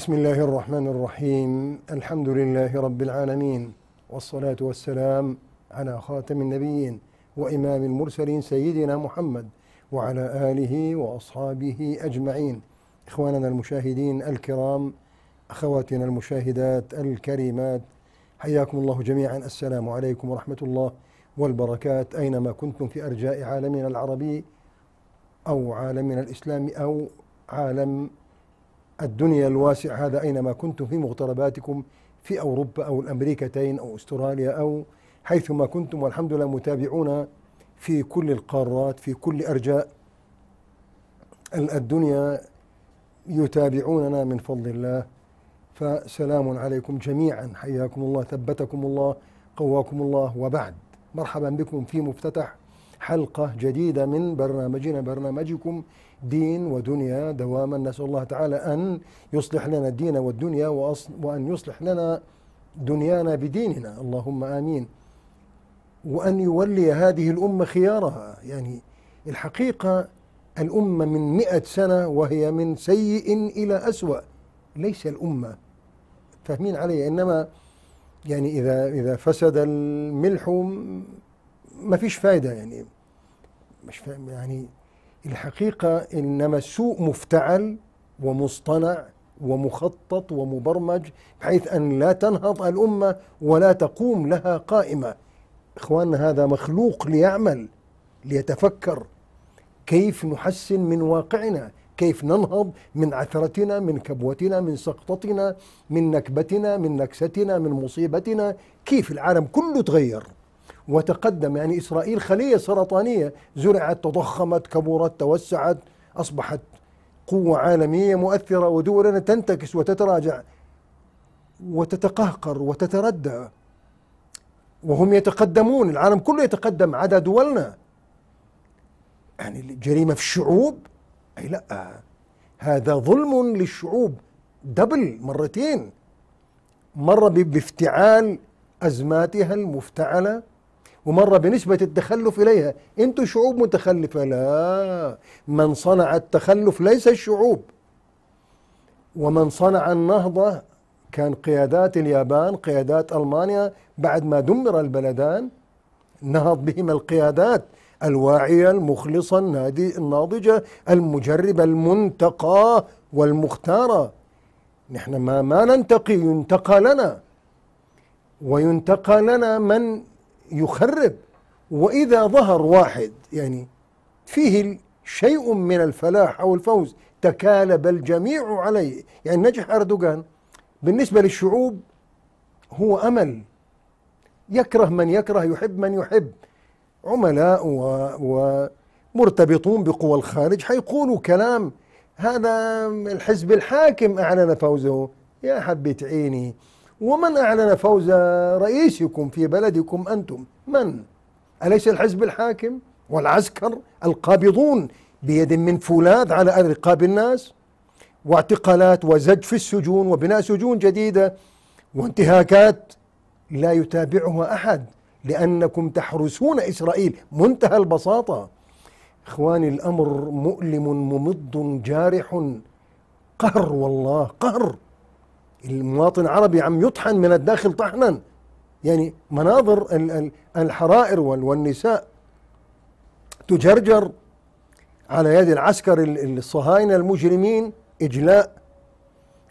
بسم الله الرحمن الرحيم الحمد لله رب العالمين والصلاة والسلام على خاتم النبيين وإمام المرسلين سيدنا محمد وعلى آله وأصحابه أجمعين إخواننا المشاهدين الكرام أخواتنا المشاهدات الكريمات حياكم الله جميعا السلام عليكم ورحمة الله والبركات أينما كنتم في أرجاء عالمنا العربي أو عالمنا الإسلامي أو عالم الدنيا الواسع هذا أينما كنتم في مغترباتكم في أوروبا أو الأمريكتين أو أستراليا أو حيثما كنتم والحمد لله متابعون في كل القارات في كل أرجاء الدنيا يتابعوننا من فضل الله فسلام عليكم جميعا حياكم الله ثبتكم الله قواكم الله وبعد مرحبا بكم في مفتتح حلقة جديدة من برنامجنا برنامجكم دين ودنيا دواما نسأل الله تعالى أن يصلح لنا الدين والدنيا وأن يصلح لنا دنيانا بديننا اللهم آمين وأن يولي هذه الأمة خيارها يعني الحقيقة الأمة من مئة سنة وهي من سيء إلى أسوأ ليس الأمة فاهمين علي إنما يعني إذا إذا فسد الملح ما فيش فايدة يعني مش فاهم يعني الحقيقة إنما السوء مفتعل ومصطنع ومخطط ومبرمج بحيث أن لا تنهض الأمة ولا تقوم لها قائمة إخواننا هذا مخلوق ليعمل ليتفكر كيف نحسن من واقعنا كيف ننهض من عثرتنا من كبوتنا من سقطتنا من نكبتنا من نكستنا من مصيبتنا كيف العالم كله تغير وتقدم يعني إسرائيل خلية سرطانية زرعت تضخمت كبرت توسعت أصبحت قوة عالمية مؤثرة ودولنا تنتكس وتتراجع وتتقهقر وتتردى وهم يتقدمون العالم كله يتقدم عدا دولنا يعني الجريمة في الشعوب أي لا هذا ظلم للشعوب دبل مرتين مرة بافتعال أزماتها المفتعلة ومرة بنسبة التخلف إليها أنتم شعوب متخلفة لا من صنع التخلف ليس الشعوب ومن صنع النهضة كان قيادات اليابان قيادات ألمانيا بعد ما دمر البلدان نهض بهم القيادات الواعية المخلصة الناضجة المجربة المنتقاة والمختارة نحن ما ما ننتقي ينتقى لنا وينتقى لنا من يخرب وإذا ظهر واحد يعني فيه شيء من الفلاح أو الفوز تكالب الجميع عليه يعني نجح أردوغان بالنسبة للشعوب هو أمل يكره من يكره يحب من يحب عملاء ومرتبطون بقوى الخارج حيقولوا كلام هذا الحزب الحاكم أعلن فوزه يا حبة عيني ومن أعلن فوز رئيسكم في بلدكم أنتم من؟ أليس الحزب الحاكم والعسكر القابضون بيد من فولاذ على رقاب الناس واعتقالات وزج في السجون وبناء سجون جديدة وانتهاكات لا يتابعها أحد لأنكم تحرسون إسرائيل منتهى البساطة إخواني الأمر مؤلم ممض جارح قهر والله قهر المواطن العربي عم يطحن من الداخل طحنا يعني مناظر الحرائر والنساء تجرجر على يد العسكر الصهاينة المجرمين إجلاء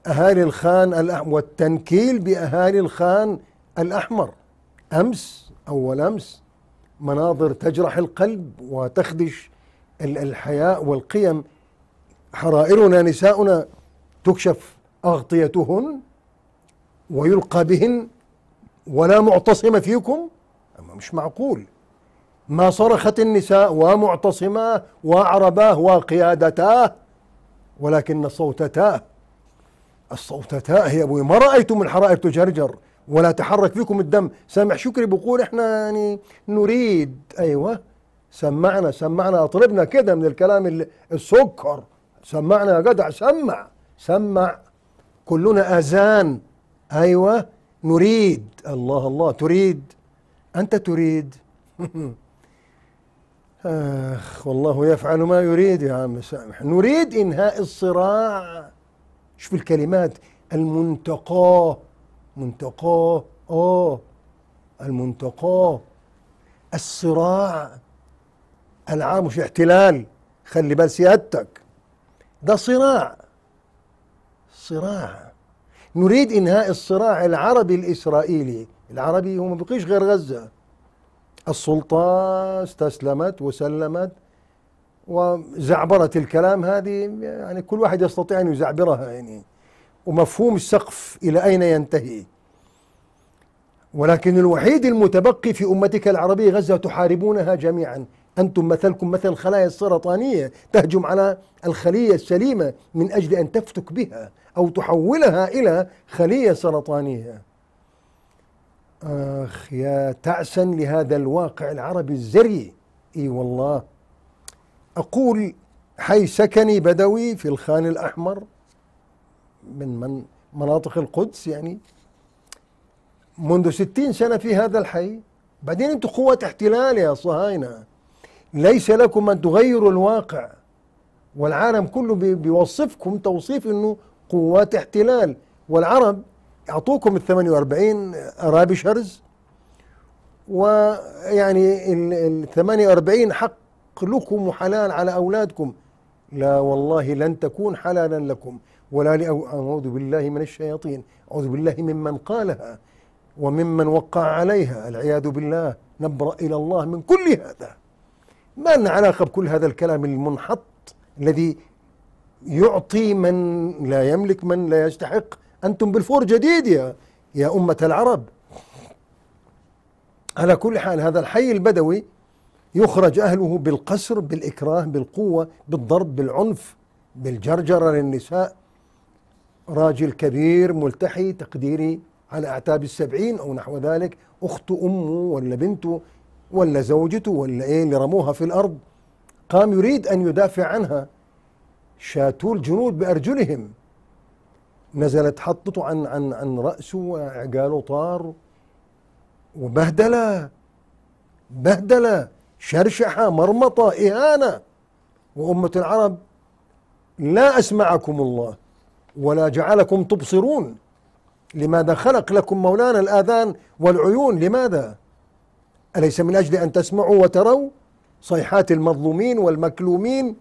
أهالي الخان الأحمر والتنكيل بأهالي الخان الأحمر أمس أول أمس مناظر تجرح القلب وتخدش الحياء والقيم حرائرنا نساؤنا تكشف أغطيتهن ويلقى بهن ولا معتصم فيكم أما مش معقول ما صرخت النساء ومعتصماه وعرباه وقيادتاه ولكن صوتتاه الصوتتا هي ابوي ما رأيتم الحرائق تجرجر ولا تحرك فيكم الدم سامح شكري بيقول احنا يعني نريد ايوه سمعنا سمعنا اطربنا كده من الكلام السكر سمعنا يا جدع سمع سمع كلنا أذان أيوة نريد الله الله تريد أنت تريد آخ والله يفعل ما يريد يا عم سامح نريد إنهاء الصراع شوف الكلمات المنتقاه منتقاه آه المنتقاه الصراع العام مش احتلال خلي بال سيادتك ده صراع صراع نريد إنهاء الصراع العربي الإسرائيلي العربي هو ما بقيش غير غزة السلطة استسلمت وسلمت وزعبرة الكلام هذه يعني كل واحد يستطيع أن يزعبرها يعني ومفهوم السقف إلى أين ينتهي ولكن الوحيد المتبقي في أمتك العربية غزة تحاربونها جميعا أنتم مثلكم مثل الخلايا السرطانية تهجم على الخلية السليمة من أجل أن تفتك بها أو تحولها إلى خلية سرطانية آخ يا تعسا لهذا الواقع العربي الزري إي والله أقول حي سكني بدوي في الخان الأحمر من, من مناطق القدس يعني منذ ستين سنة في هذا الحي بعدين أنتم قوة احتلال يا صهاينة ليس لكم أن تغيروا الواقع والعالم كله بيوصفكم توصيف أنه قوات احتلال والعرب اعطوكم ال 48 رابشرز ويعني ال 48 حق لكم وحلال على اولادكم لا والله لن تكون حلالا لكم ولا أعوذ بالله من الشياطين أعوذ بالله ممن قالها وممن وقع عليها العياذ بالله نبرأ إلى الله من كل هذا ما لنا علاقة بكل هذا الكلام المنحط الذي يعطي من لا يملك من لا يستحق أنتم بالفور جديد يا, يا أمة العرب على كل حال هذا الحي البدوي يخرج أهله بالقسر بالإكراه بالقوة بالضرب بالعنف بالجرجرة للنساء راجل كبير ملتحي تقديري على أعتاب السبعين أو نحو ذلك أخت أمه ولا بنته ولا زوجته ولا إيه اللي رموها في الأرض قام يريد أن يدافع عنها شاتوا الجنود بأرجلهم نزلت حطته عن عن عن رأسه وعقاله طار وبهدلة بهدلة شرشحة مرمطة إهانة وأمة العرب لا أسمعكم الله ولا جعلكم تبصرون لماذا خلق لكم مولانا الآذان والعيون لماذا أليس من أجل أن تسمعوا وتروا صيحات المظلومين والمكلومين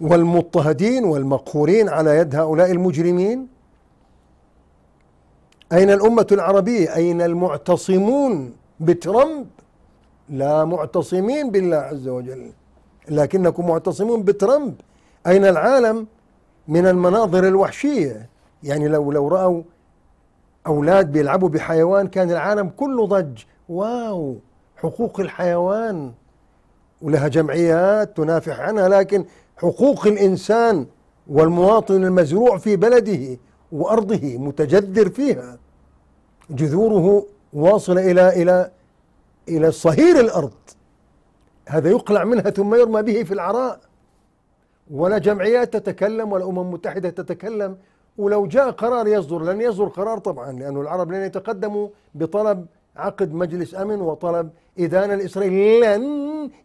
والمضطهدين والمقهورين على يد هؤلاء المجرمين أين الأمة العربية أين المعتصمون بترامب لا معتصمين بالله عز وجل لكنكم معتصمون بترامب أين العالم من المناظر الوحشية يعني لو لو رأوا أولاد بيلعبوا بحيوان كان العالم كله ضج واو حقوق الحيوان ولها جمعيات تنافح عنها لكن حقوق الإنسان والمواطن المزروع في بلده وأرضه متجذر فيها جذوره واصلة إلى إلى إلى صهير الأرض هذا يقلع منها ثم يرمى به في العراء ولا جمعيات تتكلم ولا أمم متحدة تتكلم ولو جاء قرار يصدر لن يصدر قرار طبعا لأن العرب لن يتقدموا بطلب عقد مجلس أمن وطلب إدانة الإسرائيل لن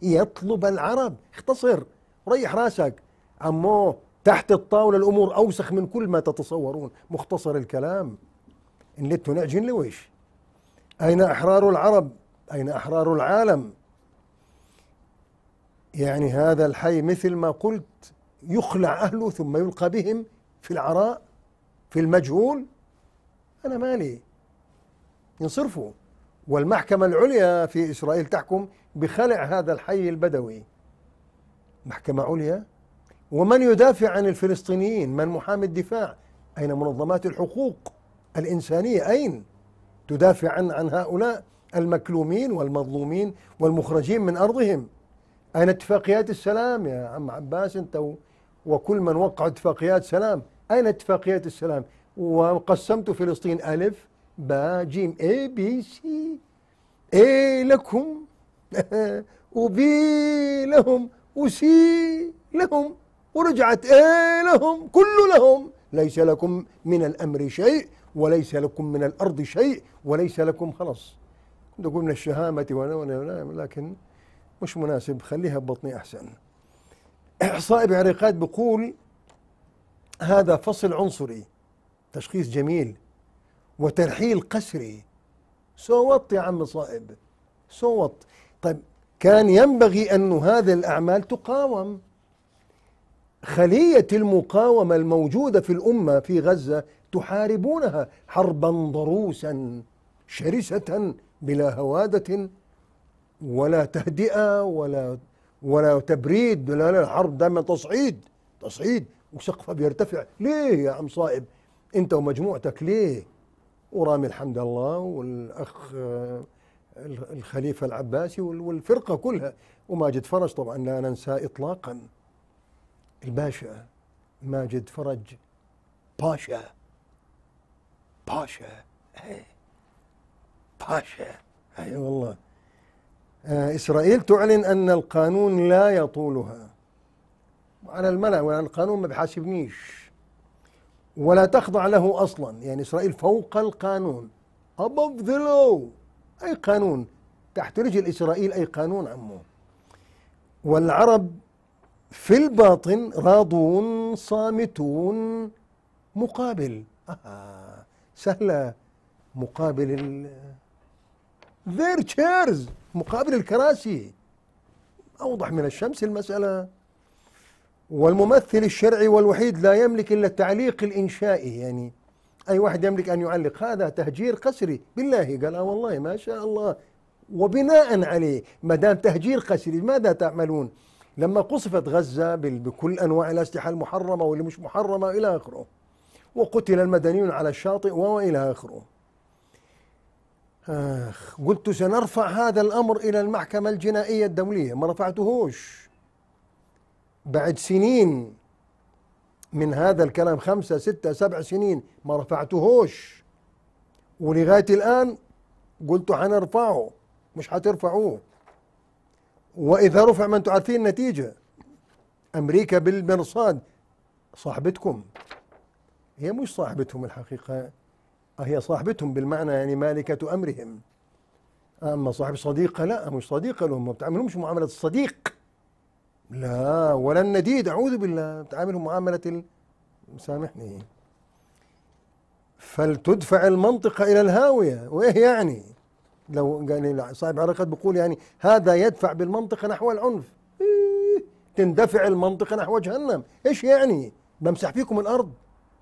يطلب العرب اختصر ريح راسك عمو تحت الطاولة الأمور أوسخ من كل ما تتصورون مختصر الكلام إن لتو نعجن لويش أين أحرار العرب أين أحرار العالم يعني هذا الحي مثل ما قلت يخلع أهله ثم يلقى بهم في العراء في المجهول أنا مالي ينصرفوا والمحكمة العليا في إسرائيل تحكم بخلع هذا الحي البدوي محكمة عليا ومن يدافع عن الفلسطينيين من محامي الدفاع أين منظمات الحقوق الإنسانية أين تدافع عن, عن هؤلاء المكلومين والمظلومين والمخرجين من أرضهم أين اتفاقيات السلام يا عم عباس أنت وكل من وقع اتفاقيات سلام أين اتفاقيات السلام وقسمت فلسطين ألف باء جيم اي بي سي اي لكم وبي لهم وسي لهم ورجعت ايه لهم كل لهم ليس لكم من الامر شيء وليس لكم من الارض شيء وليس لكم خلص كنت من الشهامة وانا لكن مش مناسب خليها ببطني احسن احصاء بعريقات بقول هذا فصل عنصري تشخيص جميل وترحيل قسري سوط يا عم صائب سوط طيب كان ينبغي أن هذه الأعمال تقاوم خلية المقاومة الموجودة في الأمة في غزة تحاربونها حربا ضروسا شرسة بلا هوادة ولا تهدئة ولا ولا تبريد ولا لا الحرب دائما تصعيد تصعيد وسقفها بيرتفع ليه يا عم صائب انت ومجموعتك ليه ورامي الحمد الله والاخ الخليفة العباسي والفرقة كلها وماجد فرج طبعا لا ننساه إطلاقا الباشا ماجد فرج باشا باشا إيه. باشا أي والله آه، إسرائيل تعلن أن القانون لا يطولها على الملأ القانون ما بحاسبنيش ولا تخضع له أصلا يعني إسرائيل فوق القانون above the law أي قانون تحت رجل إسرائيل أي قانون عمو والعرب في الباطن راضون صامتون مقابل آه سهلة مقابل ال their chairs مقابل الكراسي أوضح من الشمس المسألة والممثل الشرعي والوحيد لا يملك إلا التعليق الإنشائي يعني أي واحد يملك أن يعلق هذا تهجير قسري بالله قال آه والله ما شاء الله وبناء عليه ما دام تهجير قسري ماذا تعملون لما قصفت غزة بكل أنواع الأسلحة المحرمة واللي مش محرمة إلى آخره وقتل المدنيون على الشاطئ وإلى آخره آخ قلت سنرفع هذا الأمر إلى المحكمة الجنائية الدولية ما رفعتهوش بعد سنين من هذا الكلام خمسة ستة سبع سنين ما رفعتهوش ولغاية الآن قلتوا حنرفعه مش حترفعوه وإذا رفع ما أنتم عارفين النتيجة أمريكا بالمرصاد صاحبتكم هي مش صاحبتهم الحقيقة هي صاحبتهم بالمعنى يعني مالكة أمرهم أما صاحب صديقة لا مش صديقة لهم ما بتعاملهمش معاملة الصديق لا ولا النديد أعوذ بالله تعامله معاملة سامحني فلتدفع المنطقة إلى الهاوية وإيه يعني لو قال يعني صاحب علاقات بيقول يعني هذا يدفع بالمنطقة نحو العنف إيه تندفع المنطقة نحو جهنم إيش يعني بمسح فيكم الأرض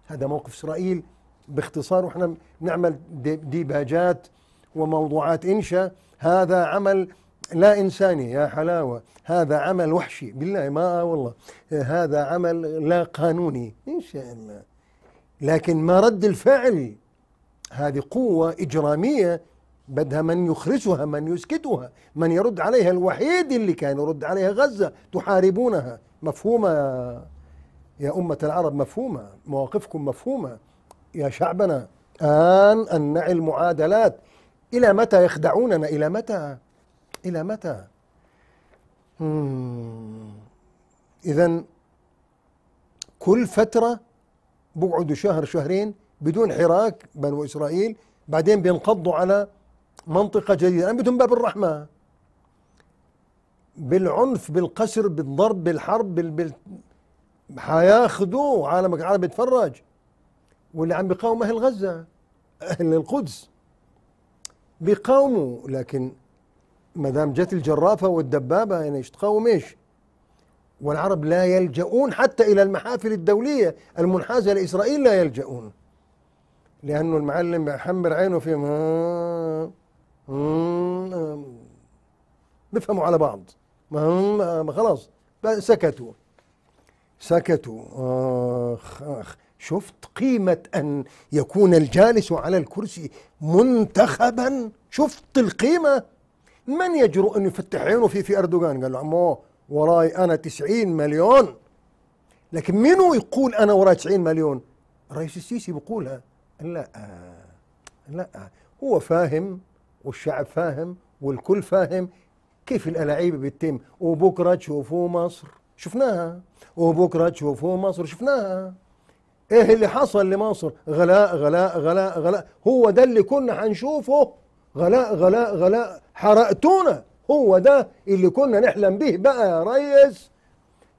هذا موقف إسرائيل باختصار وإحنا بنعمل ديباجات وموضوعات إنشاء هذا عمل لا إنساني يا حلاوة هذا عمل وحشي بالله ما والله هذا عمل لا قانوني إن شاء الله لكن ما رد الفعل هذه قوة إجرامية بدها من يخرسها من يسكتها من يرد عليها الوحيد اللي كان يرد عليها غزة تحاربونها مفهومة يا أمة العرب مفهومة مواقفكم مفهومة يا شعبنا آن أن نعي المعادلات إلى متى يخدعوننا إلى متى إلى متى؟ إذا كل فترة بقعدوا شهر شهرين بدون حراك بنو إسرائيل بعدين بينقضوا على منطقة جديدة أنا بدهم باب الرحمة بالعنف بالقسر بالضرب بالحرب بال... حياخذوه عالمك العربي يتفرج واللي عم بيقاوم أهل غزة أهل القدس بيقاوموا لكن ما دام جت الجرافه والدبابه يعني تقاوم ايش؟ والعرب لا يلجؤون حتى الى المحافل الدوليه المنحازه لاسرائيل لا يلجؤون لانه المعلم بيحمر عينه في ما بيفهموا على بعض ما خلاص سكتوا سكتوا آخ آخ شفت قيمة أن يكون الجالس على الكرسي منتخبا شفت القيمة من يجرؤ أن يفتح عينه في في أردوغان قال له عمو وراي أنا 90 مليون لكن منو يقول أنا وراي 90 مليون الرئيس السيسي بيقولها لا لا هو فاهم والشعب فاهم والكل فاهم كيف الألاعيب بتتم وبكرة تشوفوا مصر شفناها وبكرة تشوفوا مصر شفناها ايه اللي حصل لمصر غلاء غلاء غلاء غلاء هو ده اللي كنا حنشوفه غلاء غلاء غلاء حرقتونا هو ده اللي كنا نحلم به بقى يا ريس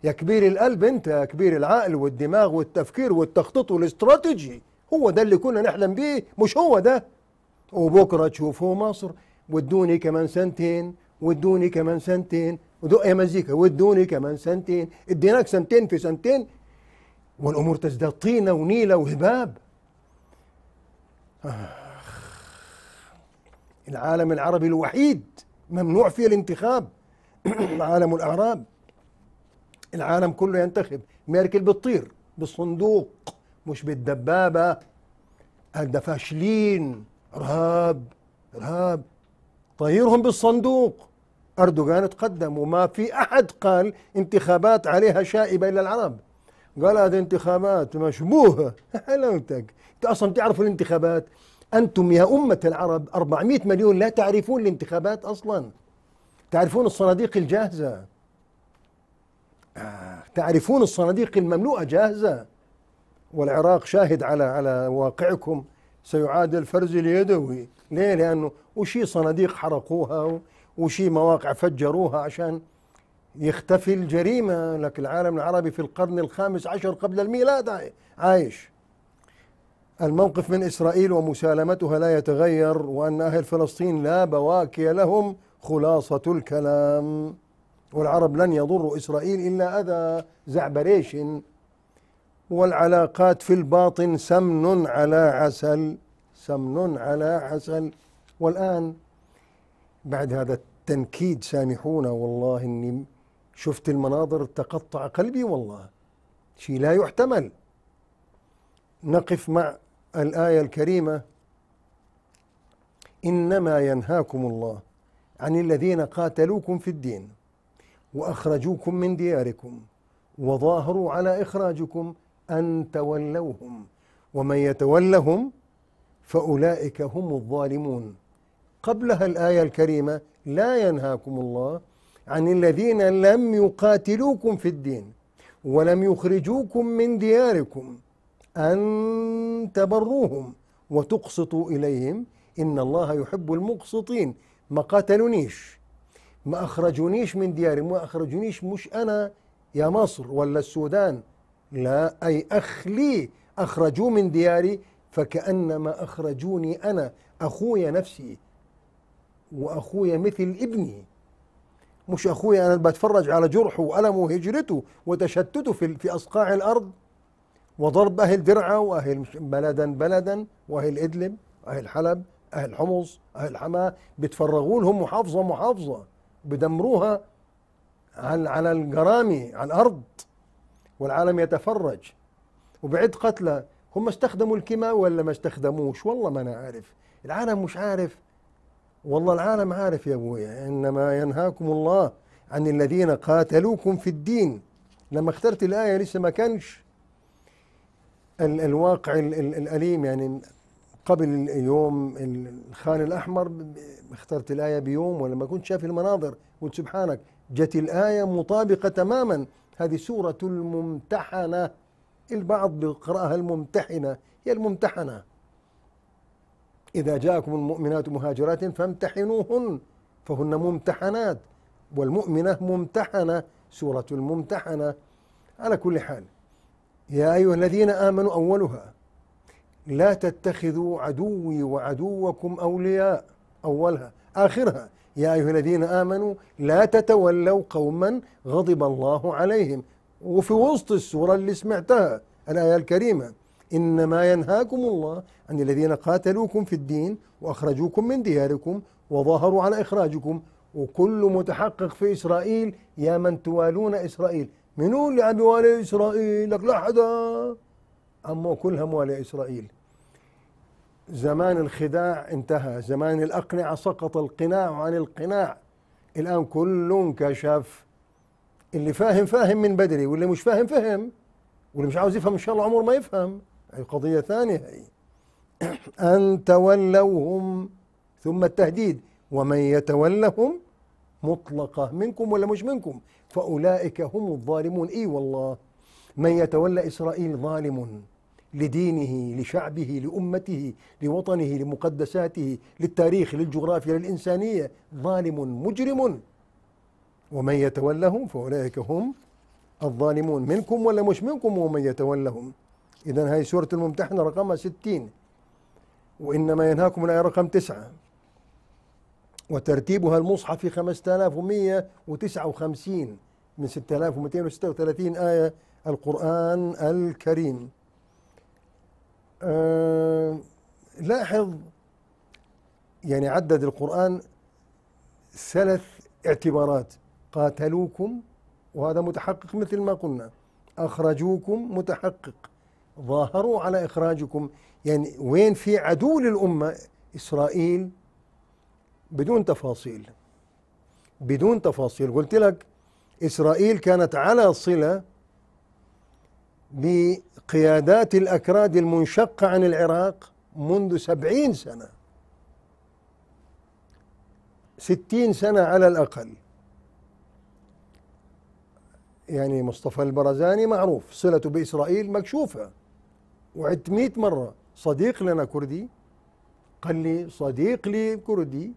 يا كبير القلب انت يا كبير العقل والدماغ والتفكير والتخطيط والاستراتيجي هو ده اللي كنا نحلم به مش هو ده وبكره تشوفوا مصر وادوني كمان سنتين وادوني كمان سنتين ودق يا مزيكا وادوني كمان سنتين اديناك سنتين في سنتين والامور تزداد طينه ونيله وهباب آه. العالم العربي الوحيد ممنوع فيه الانتخاب عالم الأعراب العالم كله ينتخب ميركل بتطير بالصندوق مش بالدبابة ده فاشلين إرهاب إرهاب طيرهم بالصندوق أردوغان تقدم وما في أحد قال انتخابات عليها شائبة إلا العرب قال هذه انتخابات مشبوهة حلاوتك أنت أصلا تعرف الانتخابات أنتم يا أمة العرب 400 مليون لا تعرفون الانتخابات أصلا تعرفون الصناديق الجاهزة آه، تعرفون الصناديق المملوءة جاهزة والعراق شاهد على على واقعكم سيعاد الفرز اليدوي ليه لأنه وشي صناديق حرقوها وشي مواقع فجروها عشان يختفي الجريمة لك العالم العربي في القرن الخامس عشر قبل الميلاد عايش الموقف من إسرائيل ومسالمتها لا يتغير وأن أهل فلسطين لا بواكي لهم خلاصة الكلام والعرب لن يضروا إسرائيل إلا أذى زعبريش والعلاقات في الباطن سمن على عسل سمن على عسل والآن بعد هذا التنكيد سامحونا والله إني شفت المناظر تقطع قلبي والله شيء لا يحتمل نقف مع الآية الكريمة إنما ينهاكم الله عن الذين قاتلوكم في الدين وأخرجوكم من دياركم وظاهروا على إخراجكم أن تولوهم ومن يتولهم فأولئك هم الظالمون قبلها الآية الكريمة لا ينهاكم الله عن الذين لم يقاتلوكم في الدين ولم يخرجوكم من دياركم أن تبروهم وتقسطوا إليهم إن الله يحب المقسطين ما قاتلونيش ما أخرجونيش من دياري ما أخرجونيش مش أنا يا مصر ولا السودان لا أي أخلي أخرجوا من دياري فكأنما أخرجوني أنا أخويا نفسي وأخويا مثل ابني مش أخويا أنا بتفرج على جرحه وألمه وهجرته وتشتته في أصقاع الأرض وضرب أهل درعا وأهل بلدا بلدا وأهل إدلب أهل حلب أهل حمص أهل حماة بتفرغوا لهم محافظة محافظة بدمروها على على الجرامي على الأرض والعالم يتفرج وبعد قتلى هم استخدموا الكيماوي ولا ما استخدموش والله ما أنا عارف العالم مش عارف والله العالم عارف يا ابويا انما ينهاكم الله عن الذين قاتلوكم في الدين لما اخترت الايه لسه ما كانش الواقع الأليم يعني قبل يوم الخان الأحمر اخترت الآية بيوم ولما كنت شايف المناظر قلت سبحانك جت الآية مطابقة تماما هذه سورة الممتحنة البعض بيقرأها الممتحنة هي الممتحنة إذا جاءكم المؤمنات مهاجرات فامتحنوهن فهن ممتحنات والمؤمنة ممتحنة سورة الممتحنة على كل حال يا أيها الذين آمنوا أولها لا تتخذوا عدوي وعدوكم أولياء أولها آخرها يا أيها الذين آمنوا لا تتولوا قوما غضب الله عليهم وفي وسط السورة اللي سمعتها الآية الكريمة إنما ينهاكم الله عن الذين قاتلوكم في الدين وأخرجوكم من دياركم وظاهروا على إخراجكم وكل متحقق في إسرائيل يا من توالون إسرائيل منو اللي بموالي إسرائيل لك لا حدا أما كلها موالي إسرائيل زمان الخداع انتهى زمان الأقنعة سقط القناع عن القناع الآن كل انكشف اللي فاهم فاهم من بدري واللي مش فاهم فهم واللي مش عاوز يفهم إن شاء الله عمره ما يفهم هي قضية ثانية هي أن تولوهم ثم التهديد ومن يتولهم مطلقة منكم ولا مش منكم فأولئك هم الظالمون إي والله من يتولى إسرائيل ظالم لدينه لشعبه لأمته لوطنه لمقدساته للتاريخ للجغرافيا للإنسانية ظالم مجرم ومن يتولهم فأولئك هم الظالمون منكم ولا مش منكم ومن يتولهم إذا هذه سورة الممتحنة رقمها 60 وإنما ينهاكم الآية رقم 9 وترتيبها المصحف في 5159 من 6236 آية القرآن الكريم أه لاحظ يعني عدد القرآن ثلاث اعتبارات قاتلوكم وهذا متحقق مثل ما قلنا أخرجوكم متحقق ظاهروا على إخراجكم يعني وين في عدو للأمة إسرائيل بدون تفاصيل بدون تفاصيل قلت لك إسرائيل كانت على صلة بقيادات الأكراد المنشقة عن العراق منذ سبعين سنة ستين سنة على الأقل يعني مصطفى البرزاني معروف صلته بإسرائيل مكشوفة وعدت مئة مرة صديق لنا كردي قال لي صديق لي كردي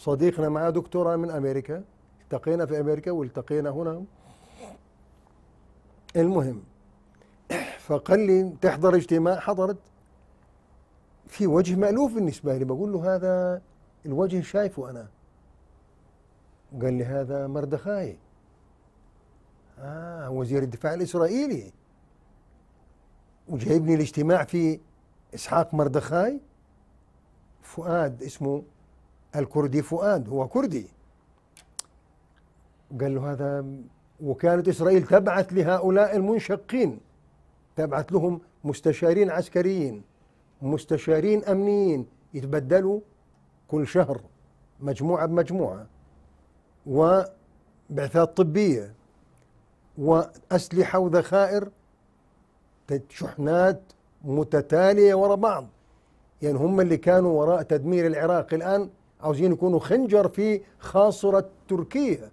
صديقنا معاه دكتوراه من امريكا التقينا في امريكا والتقينا هنا المهم فقال لي تحضر اجتماع حضرت في وجه مألوف بالنسبة لي بقول له هذا الوجه شايفه أنا قال لي هذا مردخاي آه وزير الدفاع الإسرائيلي وجايبني الاجتماع في إسحاق مردخاي فؤاد اسمه الكردي فؤاد هو كردي قال له هذا وكانت إسرائيل تبعث لهؤلاء المنشقين تبعث لهم مستشارين عسكريين مستشارين أمنيين يتبدلوا كل شهر مجموعة بمجموعة وبعثات طبية وأسلحة وذخائر شحنات متتالية وراء بعض يعني هم اللي كانوا وراء تدمير العراق الآن عاوزين يكونوا خنجر في خاصرة تركيا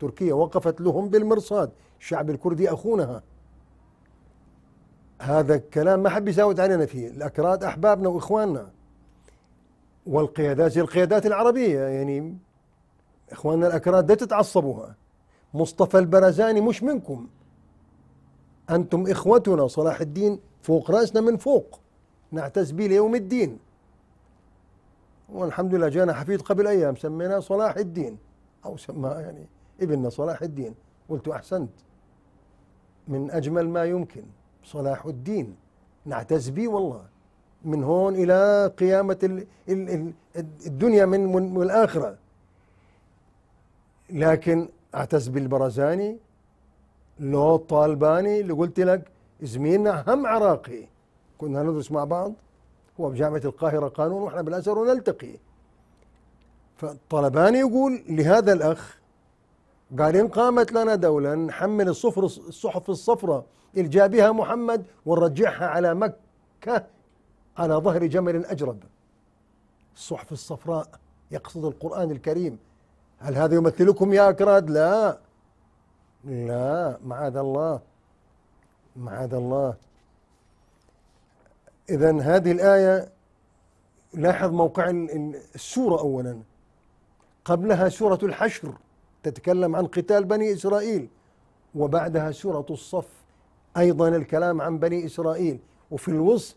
تركيا وقفت لهم بالمرصاد الشعب الكردي أخونها هذا الكلام ما حد يزاود علينا فيه الأكراد أحبابنا وإخواننا والقيادات زي القيادات العربية يعني إخواننا الأكراد لا تتعصبوها مصطفى البرزاني مش منكم أنتم إخوتنا صلاح الدين فوق رأسنا من فوق نعتز به ليوم الدين والحمد لله جانا حفيد قبل ايام سميناه صلاح الدين او سماه يعني ابننا صلاح الدين قلت احسنت من اجمل ما يمكن صلاح الدين نعتز به والله من هون الى قيامه الدنيا من والاخره لكن اعتز بالبرزاني لو طالباني اللي قلت لك زميلنا هم عراقي كنا ندرس مع بعض هو بجامعة القاهرة قانون واحنا بالأزهر ونلتقي فالطلبان يقول لهذا الأخ قال إن قامت لنا دولة نحمل الصفر الصحف الصفراء اللي بها محمد ونرجعها على مكة على ظهر جمل أجرب الصحف الصفراء يقصد القرآن الكريم هل هذا يمثلكم يا أكراد؟ لا لا معاذ الله معاذ الله إذا هذه الآية لاحظ موقع السورة أولا قبلها سورة الحشر تتكلم عن قتال بني إسرائيل وبعدها سورة الصف أيضا الكلام عن بني إسرائيل وفي الوسط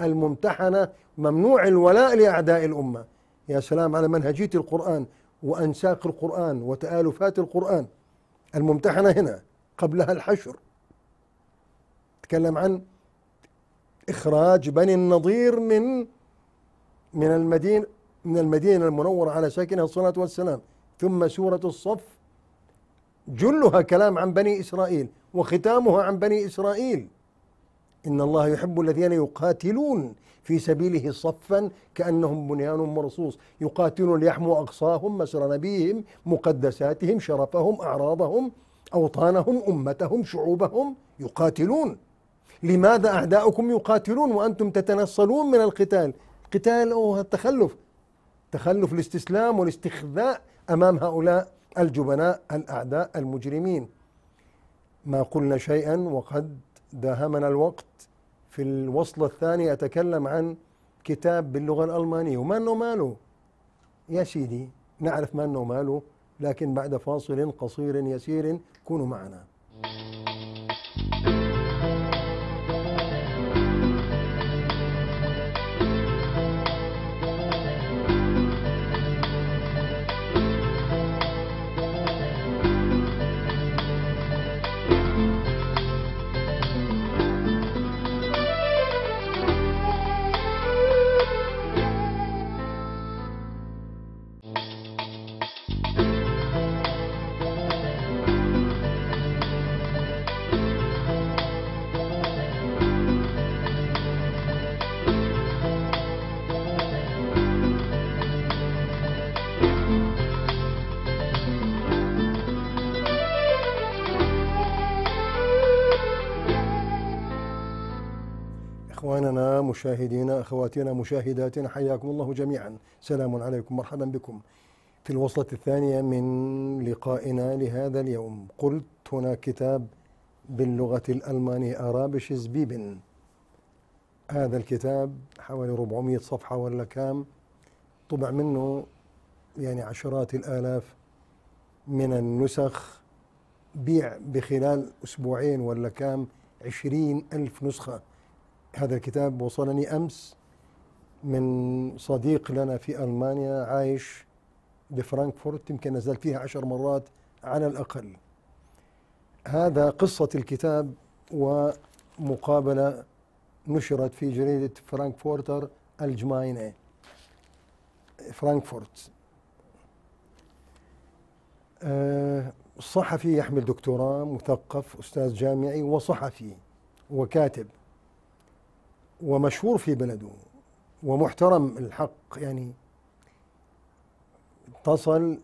الممتحنة ممنوع الولاء لأعداء الأمة يا سلام على منهجية القرآن وأنساق القرآن وتآلفات القرآن الممتحنة هنا قبلها الحشر تكلم عن إخراج بني النضير من من المدينة من المدينة المنورة على ساكنها الصلاة والسلام ثم سورة الصف جلها كلام عن بني إسرائيل وختامها عن بني إسرائيل إن الله يحب الذين يقاتلون في سبيله صفا كأنهم بنيان مرصوص يقاتلون ليحموا أقصاهم مسر نبيهم مقدساتهم شرفهم أعراضهم أوطانهم أمتهم شعوبهم يقاتلون لماذا أعداؤكم يقاتلون وأنتم تتنصلون من القتال قتال أو التخلف تخلف الاستسلام والاستخذاء أمام هؤلاء الجبناء الأعداء المجرمين ما قلنا شيئا وقد داهمنا الوقت في الوصلة الثانية أتكلم عن كتاب باللغة الألمانية وما أنه ماله يا سيدي نعرف ما أنه ماله لكن بعد فاصل قصير يسير كونوا معنا مشاهدينا أخواتنا مشاهداتنا حياكم الله جميعا سلام عليكم مرحبا بكم في الوصلة الثانية من لقائنا لهذا اليوم قلت هنا كتاب باللغة الألمانية أرابشز بيبن هذا الكتاب حوالي 400 صفحة ولا كام طبع منه يعني عشرات الآلاف من النسخ بيع بخلال أسبوعين ولا كام عشرين ألف نسخة هذا الكتاب وصلني أمس من صديق لنا في ألمانيا عايش بفرانكفورت يمكن نزل فيها عشر مرات على الأقل هذا قصة الكتاب ومقابلة نشرت في جريدة فرانكفورتر الجماينة فرانكفورت آه، صحفي يحمل دكتوراه مثقف أستاذ جامعي وصحفي وكاتب ومشهور في بلده ومحترم الحق يعني اتصل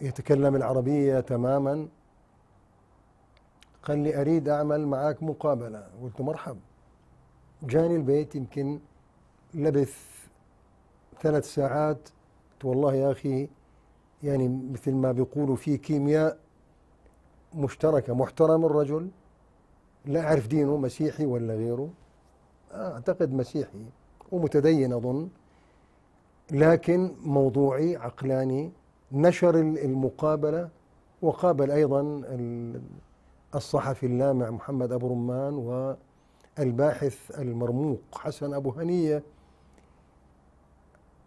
يتكلم العربية تماما قال لي أريد أعمل معك مقابلة قلت مرحب جاني البيت يمكن لبث ثلاث ساعات والله يا أخي يعني مثل ما بيقولوا في كيمياء مشتركة محترم الرجل لا أعرف دينه مسيحي ولا غيره أعتقد مسيحي ومتدين أظن لكن موضوعي عقلاني نشر المقابلة وقابل أيضا الصحفي اللامع محمد أبو رمان والباحث المرموق حسن أبو هنية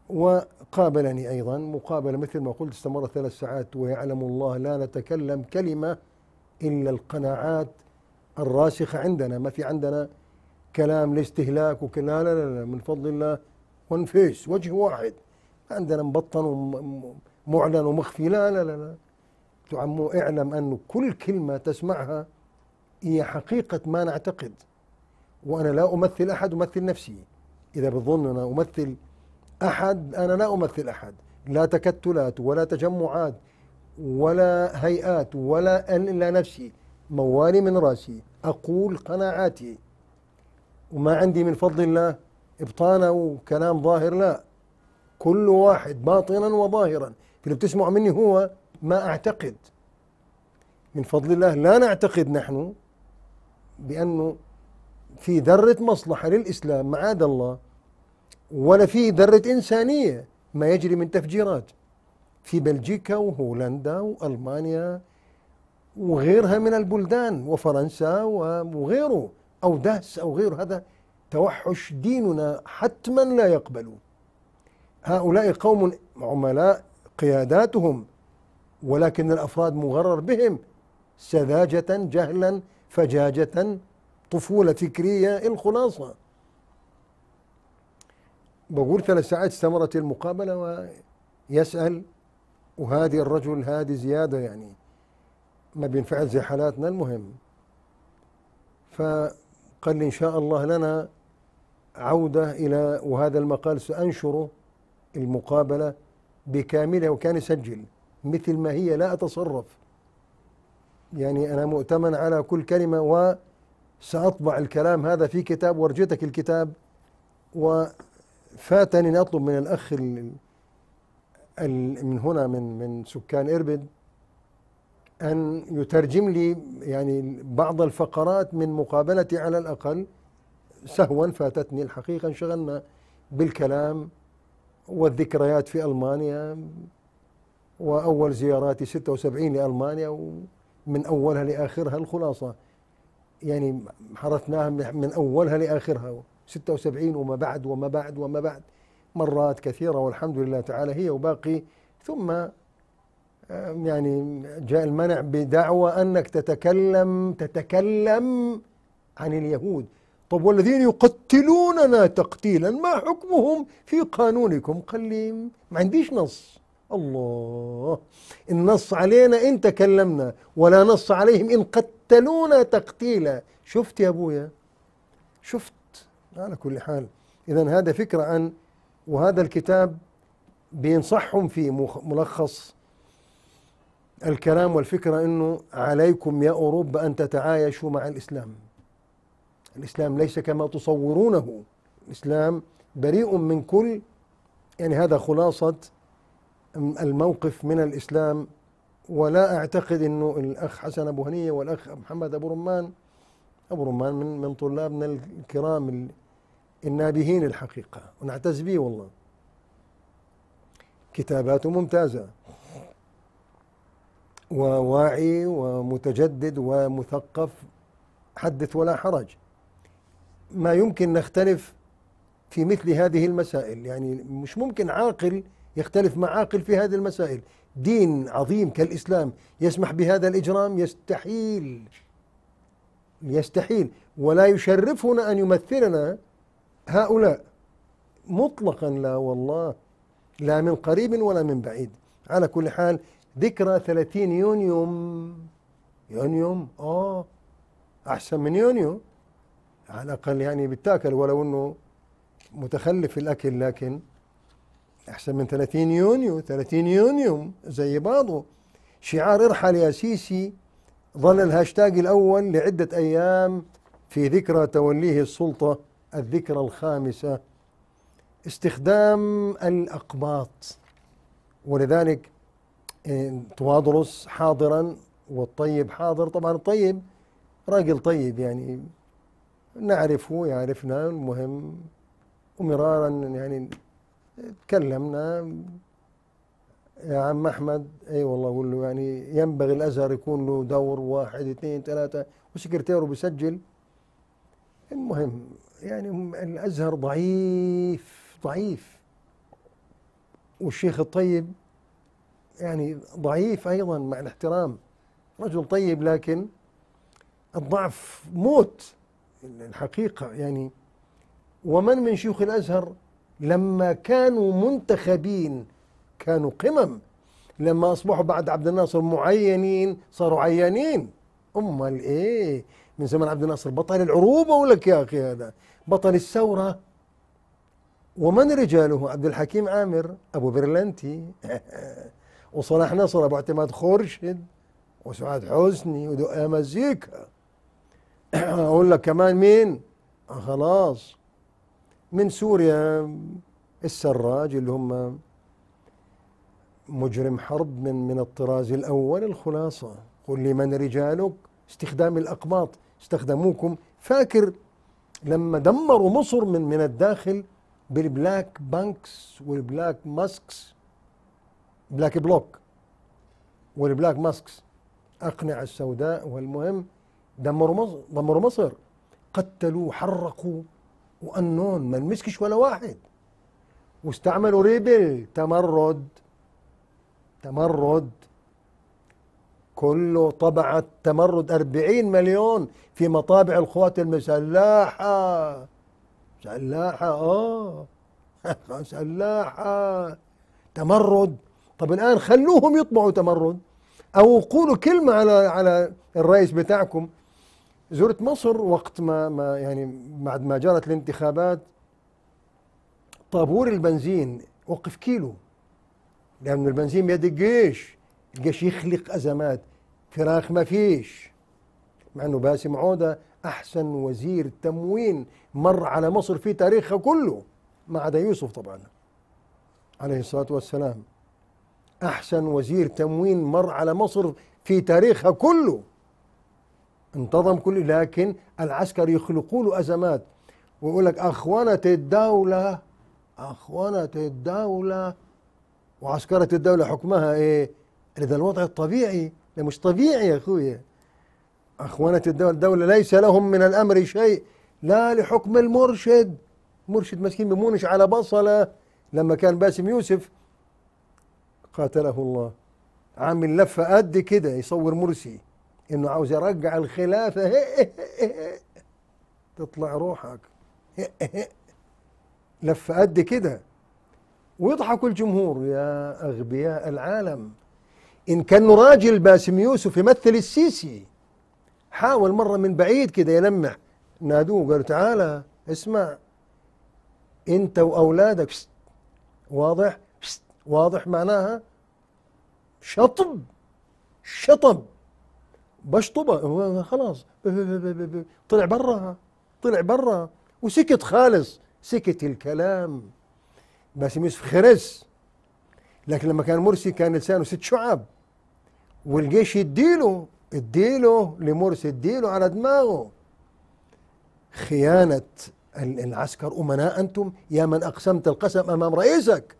وقابلني أيضا مقابلة مثل ما قلت استمرت ثلاث ساعات ويعلم الله لا نتكلم كلمة إلا القناعات الراسخة عندنا ما في عندنا كلام لاستهلاك وكلا لا, لا لا من فضل الله ون فيس وجه واحد عندنا مبطن ومعلن ومخفي لا لا لا, لا. تعمو اعلم أن كل كلمة تسمعها هي حقيقة ما نعتقد وأنا لا أمثل أحد أمثل نفسي إذا بظن أنا أمثل أحد أنا لا أمثل أحد لا تكتلات ولا تجمعات ولا هيئات ولا إلا نفسي موالي من راسي أقول قناعاتي وما عندي من فضل الله ابطانه وكلام ظاهر لا كل واحد باطنا وظاهرا اللي بتسمع مني هو ما اعتقد من فضل الله لا نعتقد نحن بانه في ذره مصلحه للاسلام معاذ الله ولا في ذره انسانيه ما يجري من تفجيرات في بلجيكا وهولندا والمانيا وغيرها من البلدان وفرنسا وغيره أو دهس أو غير هذا توحش ديننا حتما لا يقبلوه هؤلاء قوم عملاء قياداتهم ولكن الأفراد مغرر بهم سذاجة جهلا فجاجة طفولة فكرية الخلاصة بقول ثلاث ساعات استمرت المقابلة ويسأل وهذه الرجل هذه زيادة يعني ما بينفعل زي حالاتنا المهم ف قال لي إن شاء الله لنا عودة إلى وهذا المقال سأنشره المقابلة بكاملها وكان يسجل مثل ما هي لا أتصرف يعني أنا مؤتمن على كل كلمة وسأطبع الكلام هذا في كتاب ورجتك الكتاب وفاتني أطلب من الأخ من هنا من من سكان إربد أن يترجم لي يعني بعض الفقرات من مقابلتي على الأقل سهوا فاتتني الحقيقة انشغلنا بالكلام والذكريات في ألمانيا وأول زياراتي 76 لألمانيا ومن أولها لآخرها الخلاصة يعني حرثناها من أولها لآخرها 76 وما بعد وما بعد وما بعد مرات كثيرة والحمد لله تعالى هي وباقي ثم يعني جاء المنع بدعوى أنك تتكلم تتكلم عن اليهود طب والذين يقتلوننا تقتيلا ما حكمهم في قانونكم قال لي ما عنديش نص الله النص علينا إن تكلمنا ولا نص عليهم إن قتلونا تقتيلا شفت يا أبويا شفت على كل حال إذا هذا فكرة عن وهذا الكتاب بينصحهم في ملخص الكلام والفكرة أنه عليكم يا أوروبا أن تتعايشوا مع الإسلام الإسلام ليس كما تصورونه الإسلام بريء من كل يعني هذا خلاصة الموقف من الإسلام ولا أعتقد أنه الأخ حسن أبو هنية والأخ محمد أبو رمان أبو رمان من, من طلابنا الكرام النابهين الحقيقة ونعتز به والله كتاباته ممتازة وواعي ومتجدد ومثقف حدث ولا حرج ما يمكن نختلف في مثل هذه المسائل يعني مش ممكن عاقل يختلف مع عاقل في هذه المسائل دين عظيم كالإسلام يسمح بهذا الإجرام يستحيل يستحيل ولا يشرفنا أن يمثلنا هؤلاء مطلقا لا والله لا من قريب ولا من بعيد على كل حال ذكرى 30 يونيو يونيو اه احسن من يونيو على الاقل يعني بتاكل ولو انه متخلف الاكل لكن احسن من 30 يونيو 30 يونيو زي بعضه شعار ارحل يا سيسي ظل الهاشتاج الاول لعده ايام في ذكرى توليه السلطه الذكرى الخامسه استخدام الاقباط ولذلك تواضرس حاضرا والطيب حاضر طبعا الطيب راجل طيب يعني نعرفه يعرفنا المهم ومرارا يعني تكلمنا يا عم احمد اي أيوة والله اقول له يعني ينبغي الازهر يكون له دور واحد اثنين ثلاثه وسكرتيره بيسجل المهم يعني الازهر ضعيف ضعيف والشيخ الطيب يعني ضعيف أيضا مع الاحترام رجل طيب لكن الضعف موت الحقيقة يعني ومن من شيوخ الأزهر لما كانوا منتخبين كانوا قمم لما أصبحوا بعد عبد الناصر معينين صاروا عيانين أمال إيه من زمن عبد الناصر بطل العروبة ولك يا أخي هذا بطل الثورة ومن رجاله عبد الحكيم عامر أبو برلنتي وصلاح نصر ابو اعتماد خورشد وسعاد حسني ودقة مزيكا اقول لك كمان مين آه، خلاص من سوريا السراج اللي هم مجرم حرب من من الطراز الاول الخلاصه قل لمن رجالك استخدام الاقباط استخدموكم فاكر لما دمروا مصر من من الداخل بالبلاك بانكس والبلاك ماسكس بلاك بلوك والبلاك ماسكس أقنعة السوداء والمهم دمروا مصر دمروا مصر قتلوا حرقوا وأنون ما مسكش ولا واحد واستعملوا ريبل تمرد تمرد كله طبعت تمرد أربعين مليون في مطابع القوات المسلحة مسلحة آه مسلحة تمرد طب الآن خلوهم يطبعوا تمرد أو قولوا كلمة على على الرئيس بتاعكم زرت مصر وقت ما, ما يعني بعد ما جرت الانتخابات طابور البنزين وقف كيلو لانه البنزين ما يدقش الجيش يخلق أزمات فراخ ما فيش مع أنه باسم عودة أحسن وزير تموين مر على مصر في تاريخها كله ما عدا يوسف طبعا عليه الصلاة والسلام أحسن وزير تموين مر على مصر في تاريخها كله انتظم كل لكن العسكر يخلقوا له أزمات ويقول لك أخونة الدولة أخونة الدولة وعسكرة الدولة حكمها إيه؟ إذا الوضع الطبيعي ده مش طبيعي يا أخويا أخونة الدولة الدولة ليس لهم من الأمر شيء لا لحكم المرشد مرشد مسكين بمونش على بصلة لما كان باسم يوسف قاتله الله عامل لفة قد كده يصور مرسي انه عاوز يرجع الخلافة هي هي هي تطلع روحك لفة قد كده ويضحك الجمهور يا أغبياء العالم إن كان راجل باسم يوسف يمثل السيسي حاول مرة من بعيد كده يلمح نادوه قالوا تعالى اسمع أنت وأولادك واضح واضح معناها شطب شطب بشطبه هو خلاص طلع برا طلع برا وسكت خالص سكت الكلام باسم يوسف خرس لكن لما كان مرسي كان لسانه ست شعب والجيش يديله اديله لمرسي اديله على دماغه خيانة العسكر أمناء أنتم يا من أقسمت القسم أمام رئيسك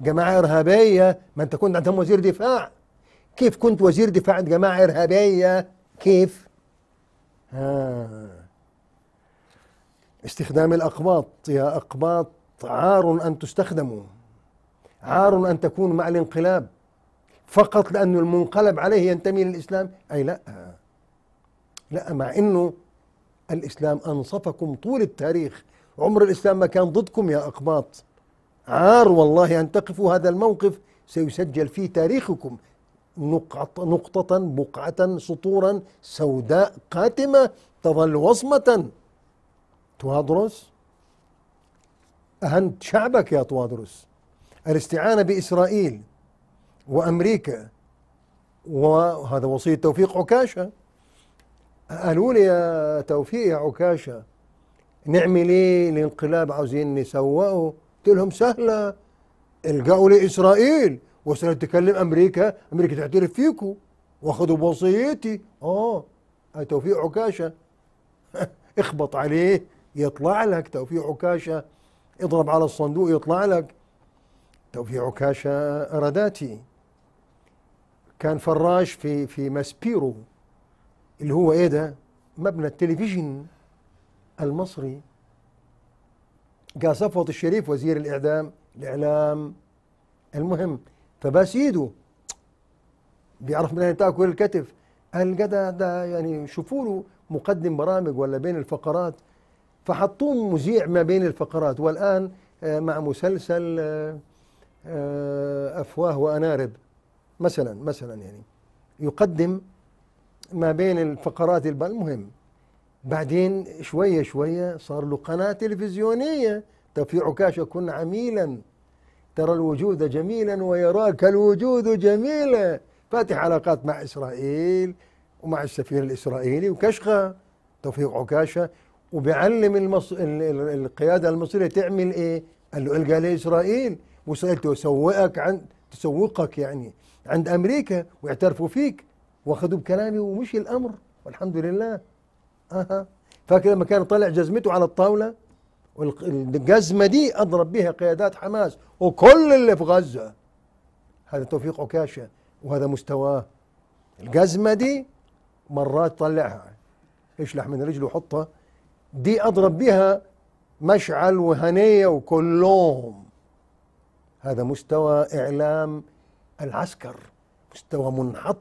جماعة إرهابية ما أنت كنت عندهم وزير دفاع كيف كنت وزير دفاع عند جماعة إرهابية كيف ها. استخدام الأقباط يا أقباط عار أن تستخدموا عار أن تكون مع الانقلاب فقط لأن المنقلب عليه ينتمي للإسلام أي لا لا مع أنه الإسلام أنصفكم طول التاريخ عمر الإسلام ما كان ضدكم يا أقباط عار والله أن تقفوا هذا الموقف سيسجل في تاريخكم نقطة, نقطة بقعة سطورا سوداء قاتمة تظل وصمة توادرس أهنت شعبك يا توادرس الاستعانة بإسرائيل وأمريكا وهذا وصية توفيق عكاشة قالوا لي يا توفيق يا عكاشة نعمل ايه الانقلاب عاوزين نسوقه قلت لهم سهله الجأوا لاسرائيل وسنتكلم امريكا امريكا تعترف فيكم واخذوا بوصيتي اه توفيق عكاشه اخبط عليه يطلع لك توفيق عكاشه اضرب على الصندوق يطلع لك توفيق عكاشه رداتي كان فراش في في ماسبيرو اللي هو ايه ده مبنى التلفزيون المصري قال صفوت الشريف وزير الإعدام الإعلام المهم فباس إيده بيعرف من تأكل الكتف الجدع ده يعني شوفوا له مقدم برامج ولا بين الفقرات فحطوه مذيع ما بين الفقرات والآن آه، مع مسلسل آه، آه، أفواه وأنارب مثلا مثلا يعني يقدم ما بين الفقرات المهم بعدين شوية شوية صار له قناة تلفزيونية طب في عكاشة كن عميلا ترى الوجود جميلا ويراك الوجود جميلا فاتح علاقات مع إسرائيل ومع السفير الإسرائيلي وكشخة توفيق عكاشة وبيعلم المص... القيادة المصرية تعمل إيه؟ قال له القى لإسرائيل وسألت تسوقك عند تسوقك يعني عند أمريكا ويعترفوا فيك واخذوا بكلامي ومشي الأمر والحمد لله أها فاكر لما كان طلع جزمته على الطاولة والجزمة دي أضرب بها قيادات حماس وكل اللي في غزة هذا توفيق عكاشة وهذا مستواه الجزمة دي مرات طلعها اشلح من رجله وحطها دي أضرب بها مشعل وهنية وكلهم هذا مستوى إعلام العسكر مستوى منحط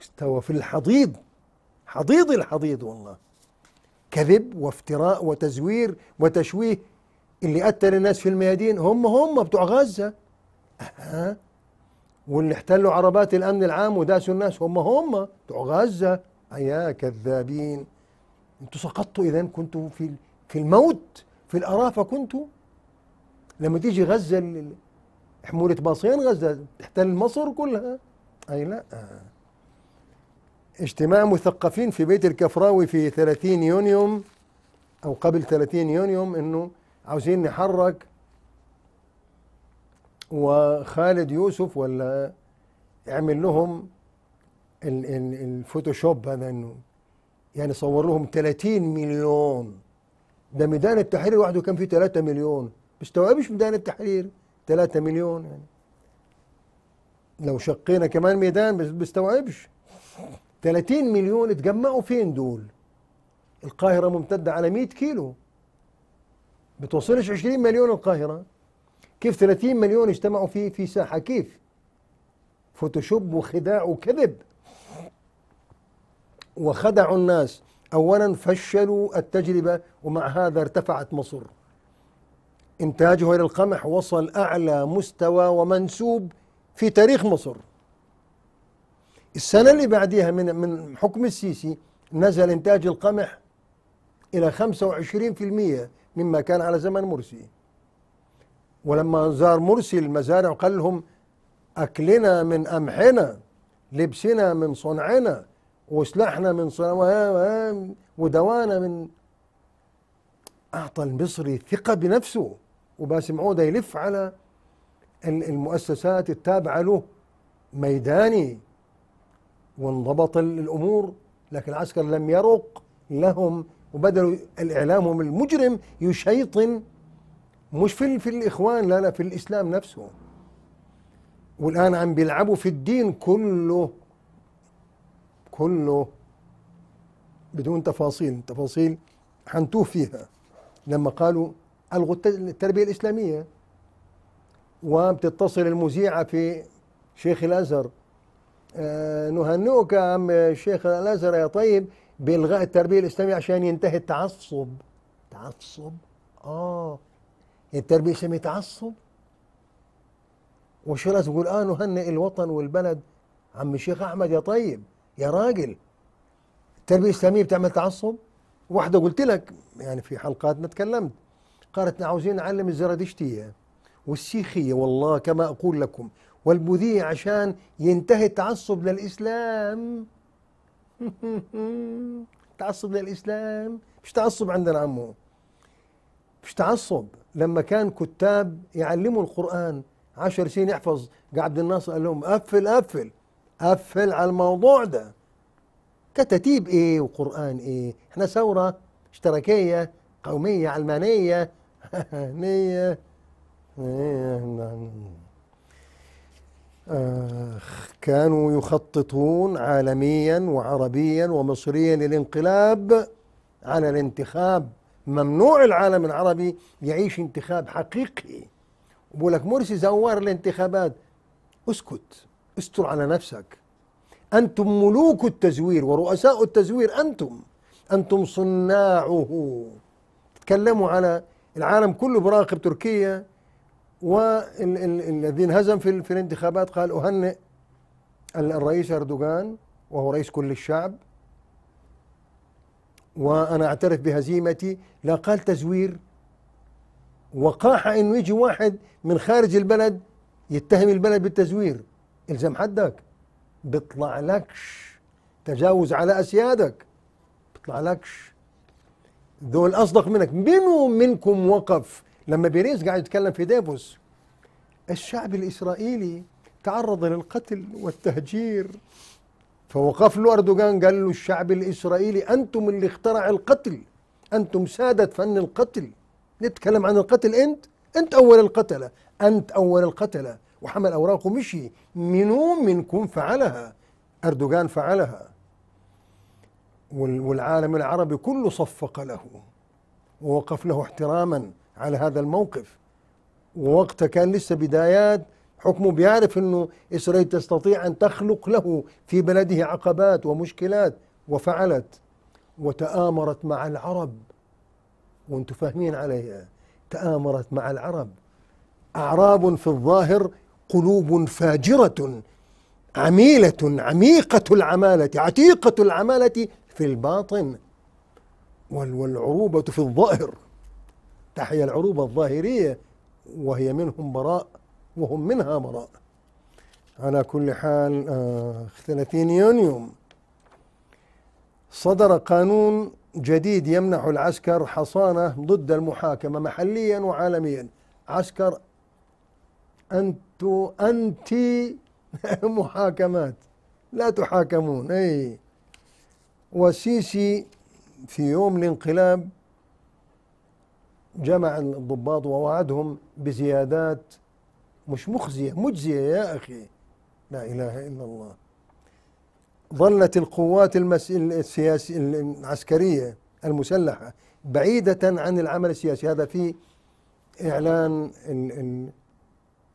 مستوى في الحضيض حضيض الحضيض والله كذب وافتراء وتزوير وتشويه اللي قتل الناس في الميادين هم هم بتوع غزة أه. واللي احتلوا عربات الأمن العام وداسوا الناس هم هم بتوع غزة أيا كذابين انتوا سقطتوا إذا كنتوا في في الموت في الأرافة كنتوا لما تيجي غزة حمولة باصين غزة تحتل مصر كلها أي لا أه. اجتماع مثقفين في بيت الكفراوي في 30 يونيو او قبل 30 يونيو انه عاوزين نحرك وخالد يوسف ولا اعمل لهم الفوتوشوب هذا انه يعني صور لهم 30 مليون ده ميدان التحرير لوحده كان فيه 3 مليون مستوعبش ميدان التحرير 3 مليون يعني لو شقينا كمان ميدان بس بيستوعبش 30 مليون اتجمعوا فين دول القاهرة ممتدة على 100 كيلو بتوصلش 20 مليون القاهرة كيف 30 مليون اجتمعوا في في ساحة كيف فوتوشوب وخداع وكذب وخدعوا الناس أولا فشلوا التجربة ومع هذا ارتفعت مصر إنتاجها للقمح وصل أعلى مستوى ومنسوب في تاريخ مصر السنة اللي بعديها من من حكم السيسي نزل إنتاج القمح إلى 25% مما كان على زمن مرسي ولما زار مرسي المزارع قال لهم أكلنا من قمحنا لبسنا من صنعنا وسلاحنا من صنعنا ودوانا من أعطى المصري ثقة بنفسه وباسم عودة يلف على المؤسسات التابعة له ميداني وانضبط الأمور لكن العسكر لم يرق لهم وبدأوا الإعلام المجرم يشيطن مش في, في الإخوان لا لا في الإسلام نفسه والآن عم بيلعبوا في الدين كله كله بدون تفاصيل تفاصيل حنتوه فيها لما قالوا ألغوا التربية الإسلامية وبتتصل المذيعة في شيخ الأزهر آه، نهنئك عم الشيخ الازهر يا طيب بالغاء التربيه الاسلاميه عشان ينتهي التعصب تعصب اه التربيه الاسلاميه تعصب لازم يقول اه نهنئ الوطن والبلد عم الشيخ احمد يا طيب يا راجل التربيه الاسلاميه بتعمل تعصب واحده قلت لك يعني في حلقاتنا تكلمت قالت عاوزين نعلم الزرادشتيه والسيخيه والله كما اقول لكم والبذيء عشان ينتهي التعصب للإسلام تعصب للإسلام مش تعصب عندنا عمو مش تعصب لما كان كتاب يعلموا القرآن عشر سنين يحفظ قاعد عبد الناصر قال لهم قفل قفل قفل على الموضوع ده كتتيب ايه وقرآن ايه احنا ثورة اشتراكية قومية علمانية نية, نية. كانوا يخططون عالميا وعربيا ومصريا للانقلاب على الانتخاب ممنوع العالم العربي يعيش انتخاب حقيقي بقول لك مرسي زوار الانتخابات اسكت استر على نفسك انتم ملوك التزوير ورؤساء التزوير انتم انتم صناعه تتكلموا على العالم كله براقب تركيا والذي انهزم في الانتخابات قال اهنئ الرئيس اردوغان وهو رئيس كل الشعب وانا اعترف بهزيمتي لا قال تزوير وقاح انه يجي واحد من خارج البلد يتهم البلد بالتزوير الزم حدك بيطلع لكش تجاوز على اسيادك بيطلع لكش دول اصدق منك منو منكم وقف لما بيريز قاعد يتكلم في ديفوس الشعب الإسرائيلي تعرض للقتل والتهجير فوقف له أردوغان قال له الشعب الإسرائيلي أنتم اللي اخترع القتل أنتم سادة فن القتل نتكلم عن القتل أنت أنت أول القتلة أنت أول القتلة وحمل أوراقه مشي منو منكم فعلها أردوغان فعلها والعالم العربي كله صفق له ووقف له احتراما على هذا الموقف ووقتها كان لسه بدايات حكمه بيعرف انه اسرائيل تستطيع ان تخلق له في بلده عقبات ومشكلات وفعلت وتآمرت مع العرب وانتم فاهمين عليها تآمرت مع العرب أعراب في الظاهر قلوب فاجرة عميلة عميقة العمالة عتيقة العمالة في الباطن والعروبة في الظاهر تحيا العروبة الظاهرية وهي منهم براء وهم منها براء على كل حال آه 30 يونيو صدر قانون جديد يمنح العسكر حصانة ضد المحاكمة محليا وعالميا عسكر أنتو أنتي محاكمات لا تحاكمون أي والسيسي في يوم الانقلاب جمع الضباط ووعدهم بزيادات مش مخزية مجزية يا أخي لا إله إلا الله ظلت القوات السياسية العسكرية المسلحة بعيدة عن العمل السياسي هذا في إعلان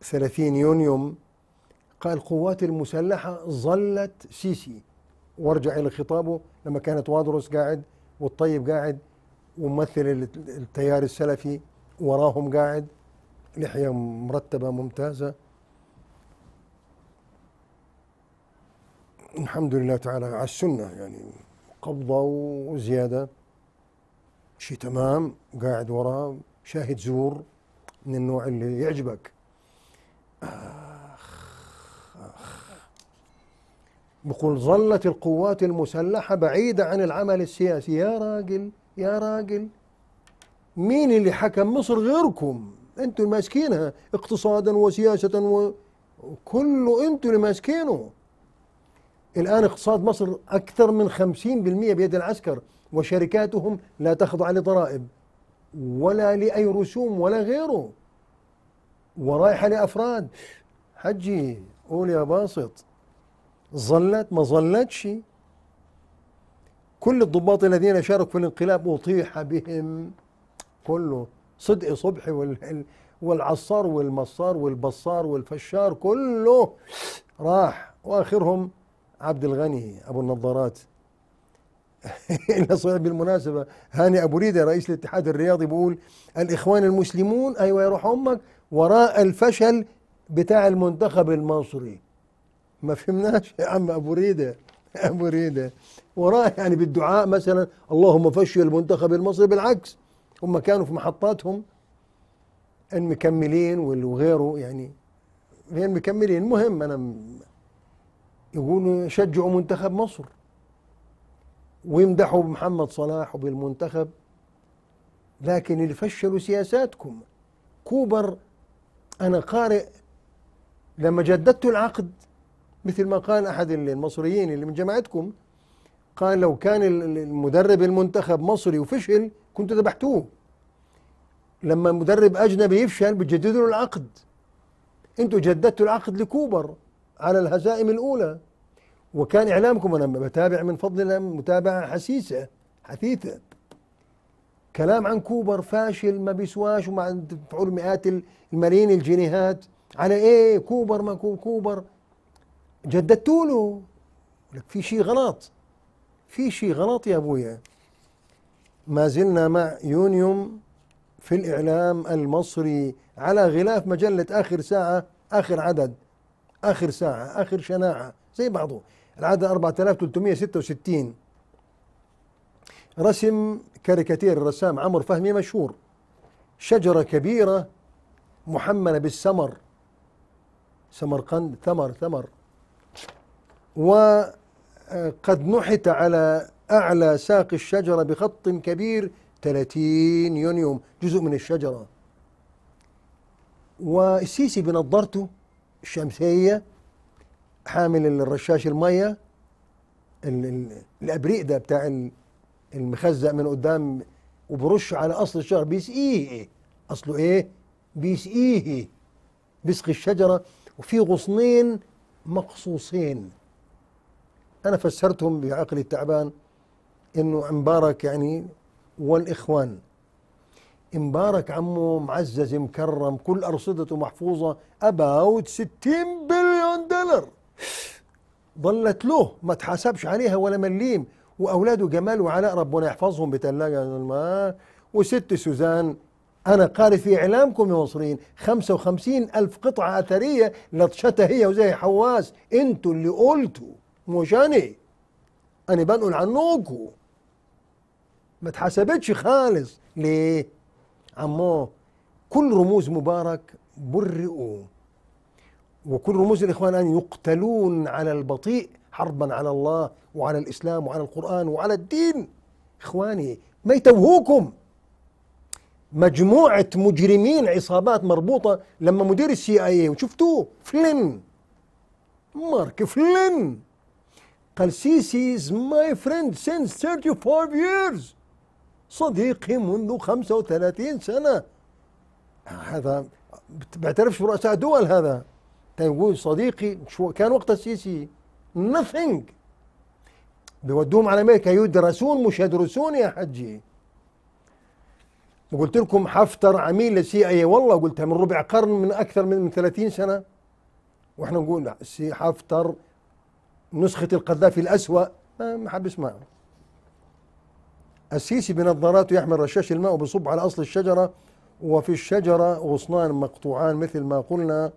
30 يونيو قال القوات المسلحة ظلت سيسي وارجع إلى خطابه لما كانت وادروس قاعد والطيب قاعد وممثل التيار السلفي وراهم قاعد لحية مرتبة ممتازة الحمد لله تعالى على السنة يعني قبضة وزيادة شيء تمام قاعد وراه شاهد زور من النوع اللي يعجبك آخ آخ بقول ظلت القوات المسلحة بعيدة عن العمل السياسي يا راجل يا راجل مين اللي حكم مصر غيركم انتوا اللي ماسكينها اقتصادا وسياسة و... كله انتوا اللي ماسكينه الآن اقتصاد مصر أكثر من 50% بيد العسكر وشركاتهم لا تخضع لضرائب ولا لأي رسوم ولا غيره ورايحة لأفراد حجي قول يا باسط ظلت ما ظلتش كل الضباط الذين شاركوا في الانقلاب أطيح بهم كله صدق صبحي والعصار والمصار والبصار والفشار كله راح واخرهم عبد الغني ابو النظارات صحيح بالمناسبه هاني ابو ريده رئيس الاتحاد الرياضي بيقول الاخوان المسلمون ايوه يروح امك وراء الفشل بتاع المنتخب المصري ما فهمناش يا عم ابو ريده ابو ريده وراه يعني بالدعاء مثلا اللهم فشي المنتخب المصري بالعكس هم كانوا في محطاتهم المكملين وغيره يعني هي المكملين المهم انا يقولوا شجعوا منتخب مصر ويمدحوا بمحمد صلاح وبالمنتخب لكن اللي فشلوا سياساتكم كوبر انا قارئ لما جددت العقد مثل ما قال احد المصريين اللي من جماعتكم قال لو كان المدرب المنتخب مصري وفشل كنت ذبحتوه لما مدرب اجنبي يفشل بتجددوا له العقد انتوا جددتوا العقد لكوبر على الهزائم الاولى وكان اعلامكم انا بتابع من فضل الله متابعه حسيسه حثيثه كلام عن كوبر فاشل ما بيسواش وما تدفعوا مئات الملايين الجنيهات على ايه كوبر ما كوبر جددتوا له لك في شيء غلط في شيء غلط يا ابويا ما زلنا مع يونيوم في الإعلام المصري على غلاف مجلة آخر ساعة آخر عدد آخر ساعة آخر شناعة زي بعضه العدد 4366 رسم كاريكاتير الرسام عمرو فهمي مشهور شجرة كبيرة محملة بالسمر سمرقند ثمر ثمر و قد نحت على أعلى ساق الشجرة بخط كبير 30 يونيو جزء من الشجرة والسيسي بنظرته الشمسية حامل الرشاش المية الأبريق ده بتاع المخزق من قدام وبرش على أصل الشجرة بيسقيه أصله إيه؟ بيسقيه بيسقي الشجرة وفي غصنين مقصوصين أنا فسرتهم بعقلي التعبان إنه مبارك يعني والإخوان مبارك عمه معزز مكرم كل أرصدته محفوظة أباوت 60 بليون دولار ظلت له ما تحاسبش عليها ولا مليم وأولاده جمال وعلاء ربنا يحفظهم بتلاجة الماء وست سوزان أنا قاري في إعلامكم يا مصريين 55 ألف قطعة أثرية لطشتها هي وزي حواس أنتوا اللي قلتوا مش أنا بنقل عنكو ما تحاسبتش خالص ليه عمو كل رموز مبارك برئوا وكل رموز الإخوان أن يقتلون على البطيء حربا على الله وعلى الإسلام وعلى القرآن وعلى الدين إخواني ما يتوهوكم مجموعة مجرمين عصابات مربوطة لما مدير السي اي اي وشفتوه فلن مارك فلن قال سيسي از ماي فريند سينس 35 ييرز صديقي منذ 35 سنة هذا بعترفش برؤساء دول هذا يقول طيب، صديقي شو كان وقت السيسي nothing بيودوهم على امريكا يدرسون مش يدرسون يا حجي وقلت لكم حفتر عميل للسي اي إيه. والله قلتها من ربع قرن من اكثر من 30 سنه واحنا نقول لا السي حفتر نسخة القذافي الأسوأ ما حد بيسمع السيسي بنظاراته يحمل رشاش الماء وبيصب على أصل الشجرة وفي الشجرة غصنان مقطوعان مثل ما قلنا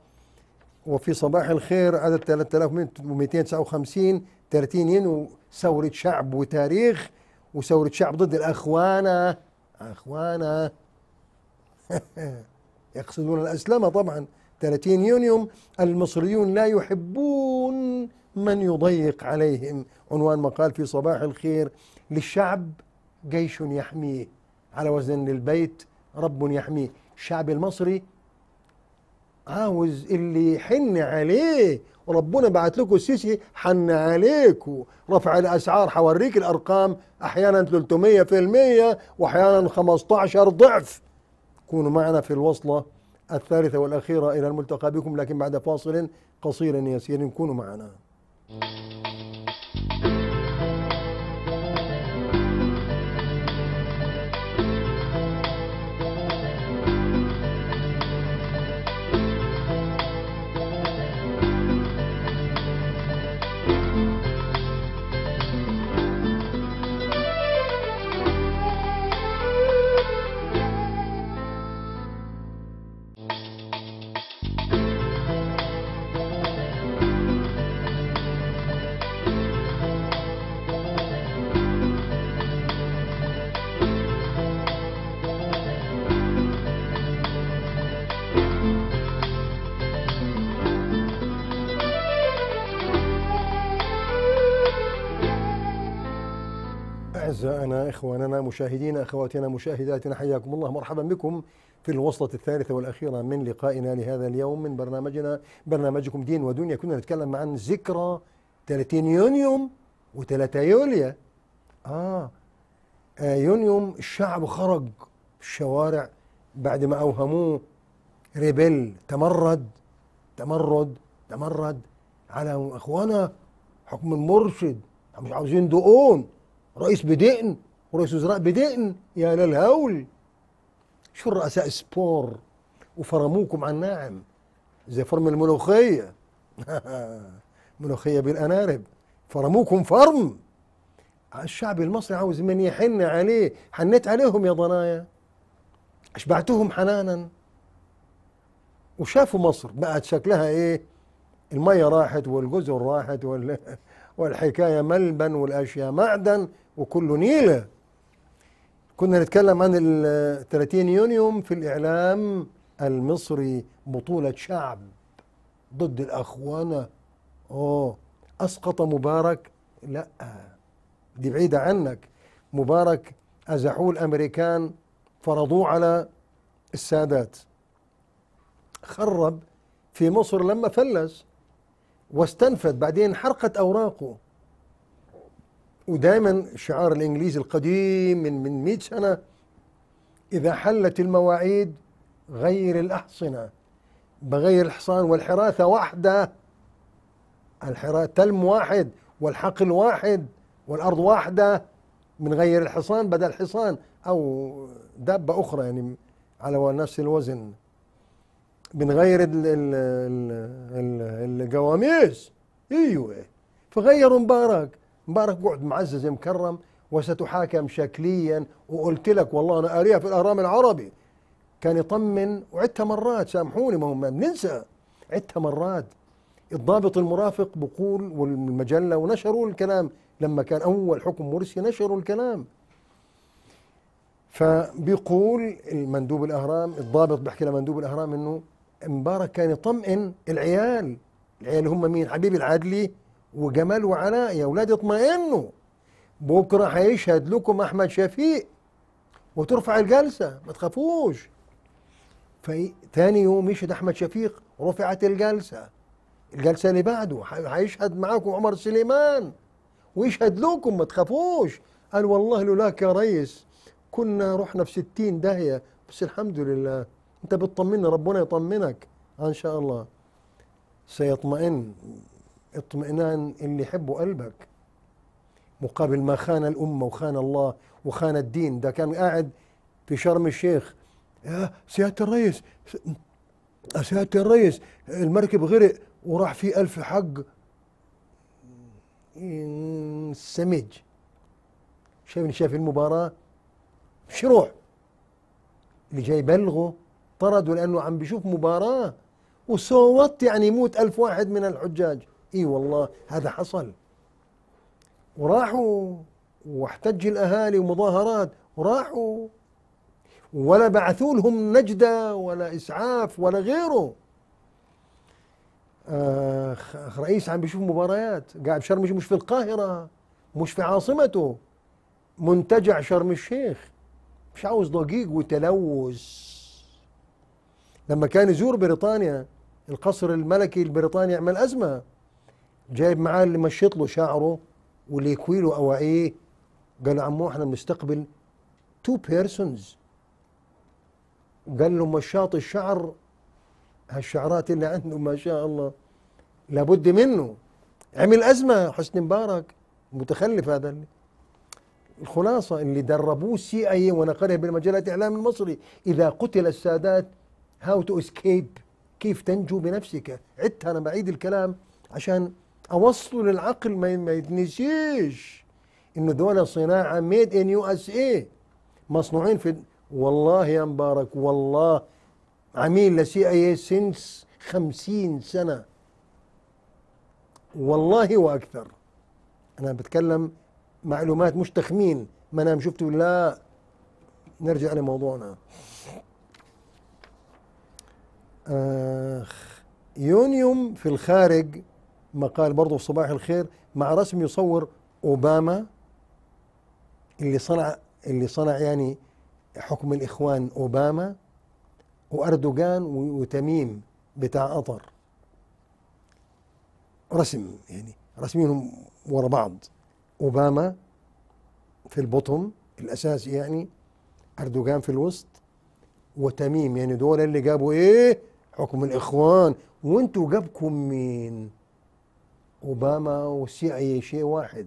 وفي صباح الخير عدد 3259 30 ين وثورة شعب وتاريخ وثورة شعب ضد الأخوانة أخوانة يقصدون الأسلمة طبعا 30 يونيو المصريون لا يحبون من يضيق عليهم عنوان مقال في صباح الخير للشعب جيش يحميه على وزن البيت رب يحميه الشعب المصري عاوز اللي يحن عليه وربنا بعت لكم السيسي حن عليكم رفع الاسعار حوريك الارقام احيانا 300% واحيانا 15 ضعف كونوا معنا في الوصله الثالثه والاخيره الى الملتقى بكم لكن بعد فاصل قصير يسير كونوا معنا Música أعزائنا إخواننا مشاهدينا أخواتنا مشاهداتنا حياكم الله مرحبا بكم في الوصلة الثالثة والأخيرة من لقائنا لهذا اليوم من برنامجنا برنامجكم دين ودنيا كنا نتكلم عن ذكرى 30 يونيو و3 يوليا آه. آه الشعب خرج في الشوارع بعد ما أوهموه ريبل تمرد تمرد تمرد على إخوانا حكم المرشد مش عاوزين دقون رئيس بدقن ورئيس وزراء بدقن يا للهول شو الرؤساء سبور وفرموكم عن ناعم زي فرم الملوخية ملوخية بالأنارب فرموكم فرم الشعب المصري عاوز من يحن عليه حنيت عليهم يا ضنايا أشبعتهم حنانا وشافوا مصر بقت شكلها إيه المية راحت والجزر راحت وال... والحكاية ملبن والأشياء معدن وكله نيلة كنا نتكلم عن ال 30 يونيوم في الإعلام المصري بطولة شعب ضد الأخوانة أوه أسقط مبارك لا دي بعيدة عنك مبارك أزحوه الأمريكان فرضوه على السادات خرب في مصر لما فلس واستنفد بعدين حرقت أوراقه ودائما شعار الانجليزي القديم من من 100 سنه اذا حلت المواعيد غير الاحصنه بغير الحصان والحراثه واحده الحراثه تلم واحد والحقل واحد والارض واحده من غير الحصان بدل حصان او دابه اخرى يعني على نفس الوزن من غير القواميس ايوه فغيروا مبارك مبارك قعد معزز مكرم وستحاكم شكليا وقلت لك والله انا قاريها في الاهرام العربي كان يطمن وعدتها مرات سامحوني ما هم بننسى عدتها مرات الضابط المرافق بقول والمجله ونشروا الكلام لما كان اول حكم مرسي نشروا الكلام فبيقول المندوب الاهرام الضابط بيحكي لمندوب الاهرام انه مبارك كان يطمئن العيال العيال هم مين حبيب العدلي وجمال وعلاء يا ولاد اطمئنوا بكرة هيشهد لكم أحمد شفيق وترفع الجلسة ما تخافوش فتاني يوم يشهد أحمد شفيق رفعت الجلسة الجلسة اللي بعده هيشهد معاكم عمر سليمان ويشهد لكم ما تخافوش قال والله لولاك يا ريس كنا رحنا في ستين داهية بس الحمد لله انت بتطمني ربنا يطمنك ان شاء الله سيطمئن اطمئنان اللي يحبه قلبك مقابل ما خان الأمة وخان الله وخان الدين ده كان قاعد في شرم الشيخ يا سيادة الرئيس سيادة الرئيس المركب غرق وراح فيه ألف حق انسمج شايف المباراة مش يروح اللي جاي يبلغه طرده لأنه عم بيشوف مباراة وصوت يعني يموت ألف واحد من الحجاج اي والله هذا حصل وراحوا واحتج الاهالي ومظاهرات وراحوا ولا بعثوا لهم نجدة ولا إسعاف ولا غيره آخ آه، رئيس عم بيشوف مباريات قاعد بشرم الشيخ مش في القاهرة مش في عاصمته منتجع شرم الشيخ مش عاوز ضجيج وتلوث لما كان يزور بريطانيا القصر الملكي البريطاني عمل أزمة جايب معاه اللي مشط له شعره واللي يكوي له اواعيه قال له عمو احنا بنستقبل تو بيرسونز قال له مشاط الشعر هالشعرات اللي عنده ما شاء الله لابد منه عمل أزمة حسني مبارك متخلف هذا اللي. الخلاصة اللي دربوه السي اي ونقلها بالمجلات الإعلام المصري إذا قتل السادات هاو تو اسكيب كيف تنجو بنفسك عدت أنا بعيد الكلام عشان اوصله للعقل ما يتنسيش انه دول صناعه ميد ان يو اس اي مصنوعين في والله يا مبارك والله عميل لسي اي سنس خمسين سنة والله وأكثر أنا بتكلم معلومات مش تخمين ما أنا شفته لا نرجع لموضوعنا آخ يونيوم في الخارج مقال برضه في صباح الخير مع رسم يصور اوباما اللي صنع اللي صنع يعني حكم الاخوان اوباما واردوغان وتميم بتاع قطر رسم يعني رسمينهم ورا بعض اوباما في البطن الاساسي يعني اردوغان في الوسط وتميم يعني دول اللي جابوا ايه حكم الاخوان وانتوا جابكم مين اوباما والسي اي شيء واحد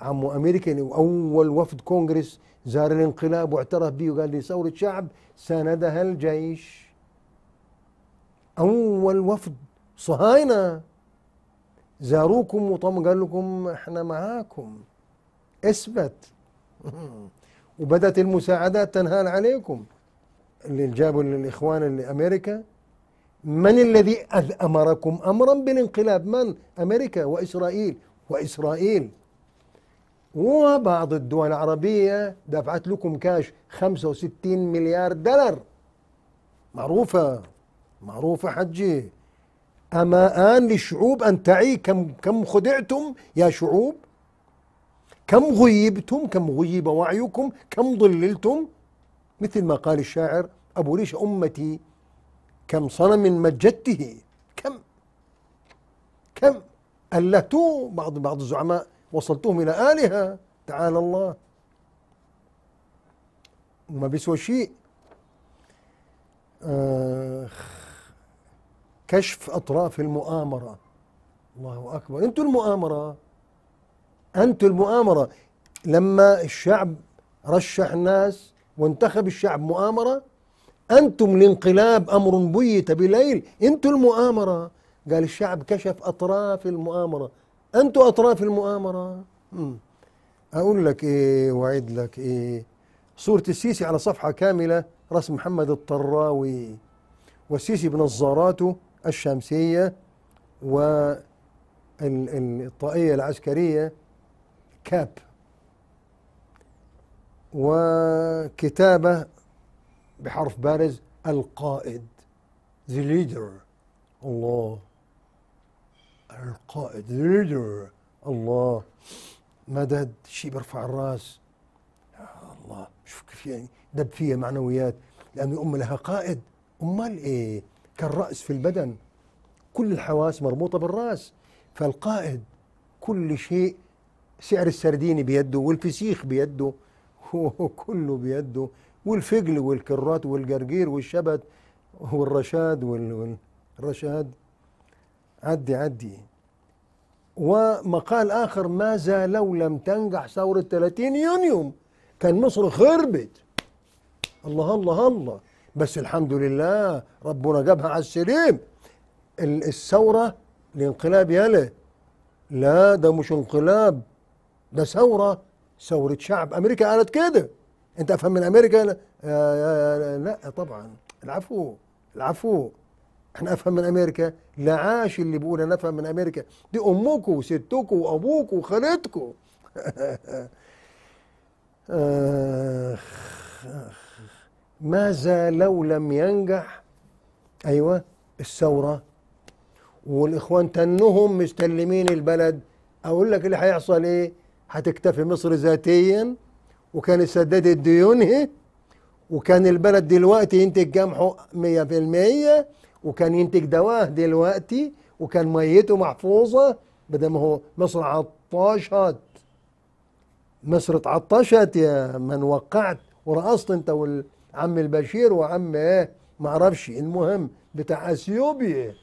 عمو امريكاني يعني واول وفد كونغرس زار الانقلاب واعترف به وقال لي ثوره شعب ساندها الجيش اول وفد صهاينه زاروكم وطم قال لكم احنا معاكم اثبت وبدات المساعدات تنهال عليكم اللي جابوا الاخوان اللي امريكا من الذي أمركم أمرا بالانقلاب من أمريكا وإسرائيل وإسرائيل وبعض الدول العربية دفعت لكم كاش 65 مليار دولار معروفة معروفة حجي أما آن للشعوب أن تعي كم كم خدعتم يا شعوب كم غيبتم كم غيب وعيكم كم ضللتم مثل ما قال الشاعر أبو ليش أمتي كم صنم مجدته كم كم اللاتو بعض بعض الزعماء وصلتهم إلى آلهة تعالى الله وما بيسوى شيء آخ آه، كشف أطراف المؤامرة الله أكبر أنتوا المؤامرة أنتوا المؤامرة لما الشعب رشح ناس وانتخب الشعب مؤامرة أنتم الانقلاب أمر بيت بليل أنتم المؤامرة قال الشعب كشف أطراف المؤامرة أنتم أطراف المؤامرة مم. أقول لك إيه وأعد لك إيه صورة السيسي على صفحة كاملة رسم محمد الطراوي والسيسي بنظاراته الشمسية والطائية العسكرية كاب وكتابة بحرف بارز القائد the leader الله القائد the leader الله مدد شيء برفع الراس يا الله شوف كيف يعني دب فيها معنويات لأن الأم لها قائد أمال إيه كالرأس في البدن كل الحواس مربوطة بالرأس فالقائد كل شيء سعر السردين بيده والفسيخ بيده هو كله بيده والفجل والكرات والجرجير والشبت والرشاد والرشاد عدي عدي ومقال آخر ماذا لو لم تنجح ثورة 30 يونيو كان مصر خربت الله الله الله بس الحمد لله ربنا جابها على السليم الثورة الانقلاب يالا لا ده مش انقلاب ده ثورة ثورة شعب أمريكا قالت كده انت افهم من امريكا لا, آه، آه، لا طبعا العفو العفو احنا افهم من امريكا لا عاش اللي بيقول انا افهم من امريكا دي امكم وستكم وابوكم وخالتكم ماذا لو لم ينجح ايوه الثوره والاخوان تنهم مستلمين البلد اقول لك اللي هيحصل ايه هتكتفي مصر ذاتيا وكان سداد ديونه وكان البلد دلوقتي ينتج في 100% وكان ينتج دواه دلوقتي وكان ميته محفوظة بدل ما هو مصر عطشت مصر اتعطشت يا من وقعت ورقصت انت والعم البشير وعم ايه معرفش إيه المهم بتاع اثيوبيا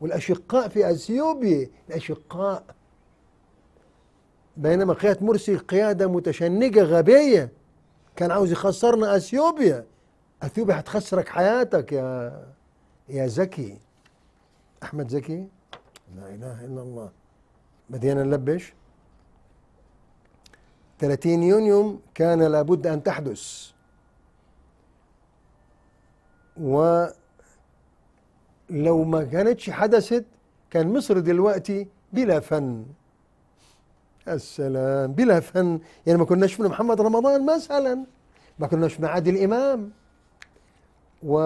والاشقاء في اثيوبيا الاشقاء بينما قيادة مرسي قيادة متشنجة غبية كان عاوز يخسرنا اثيوبيا اثيوبيا هتخسرك حياتك يا يا زكي احمد زكي لا اله الا الله بدينا نلبش 30 يونيو كان لابد ان تحدث و لو ما كانتش حدثت كان مصر دلوقتي بلا فن السلام بلا فن يعني ما كناش من محمد رمضان مثلا ما كناش مع عادل امام و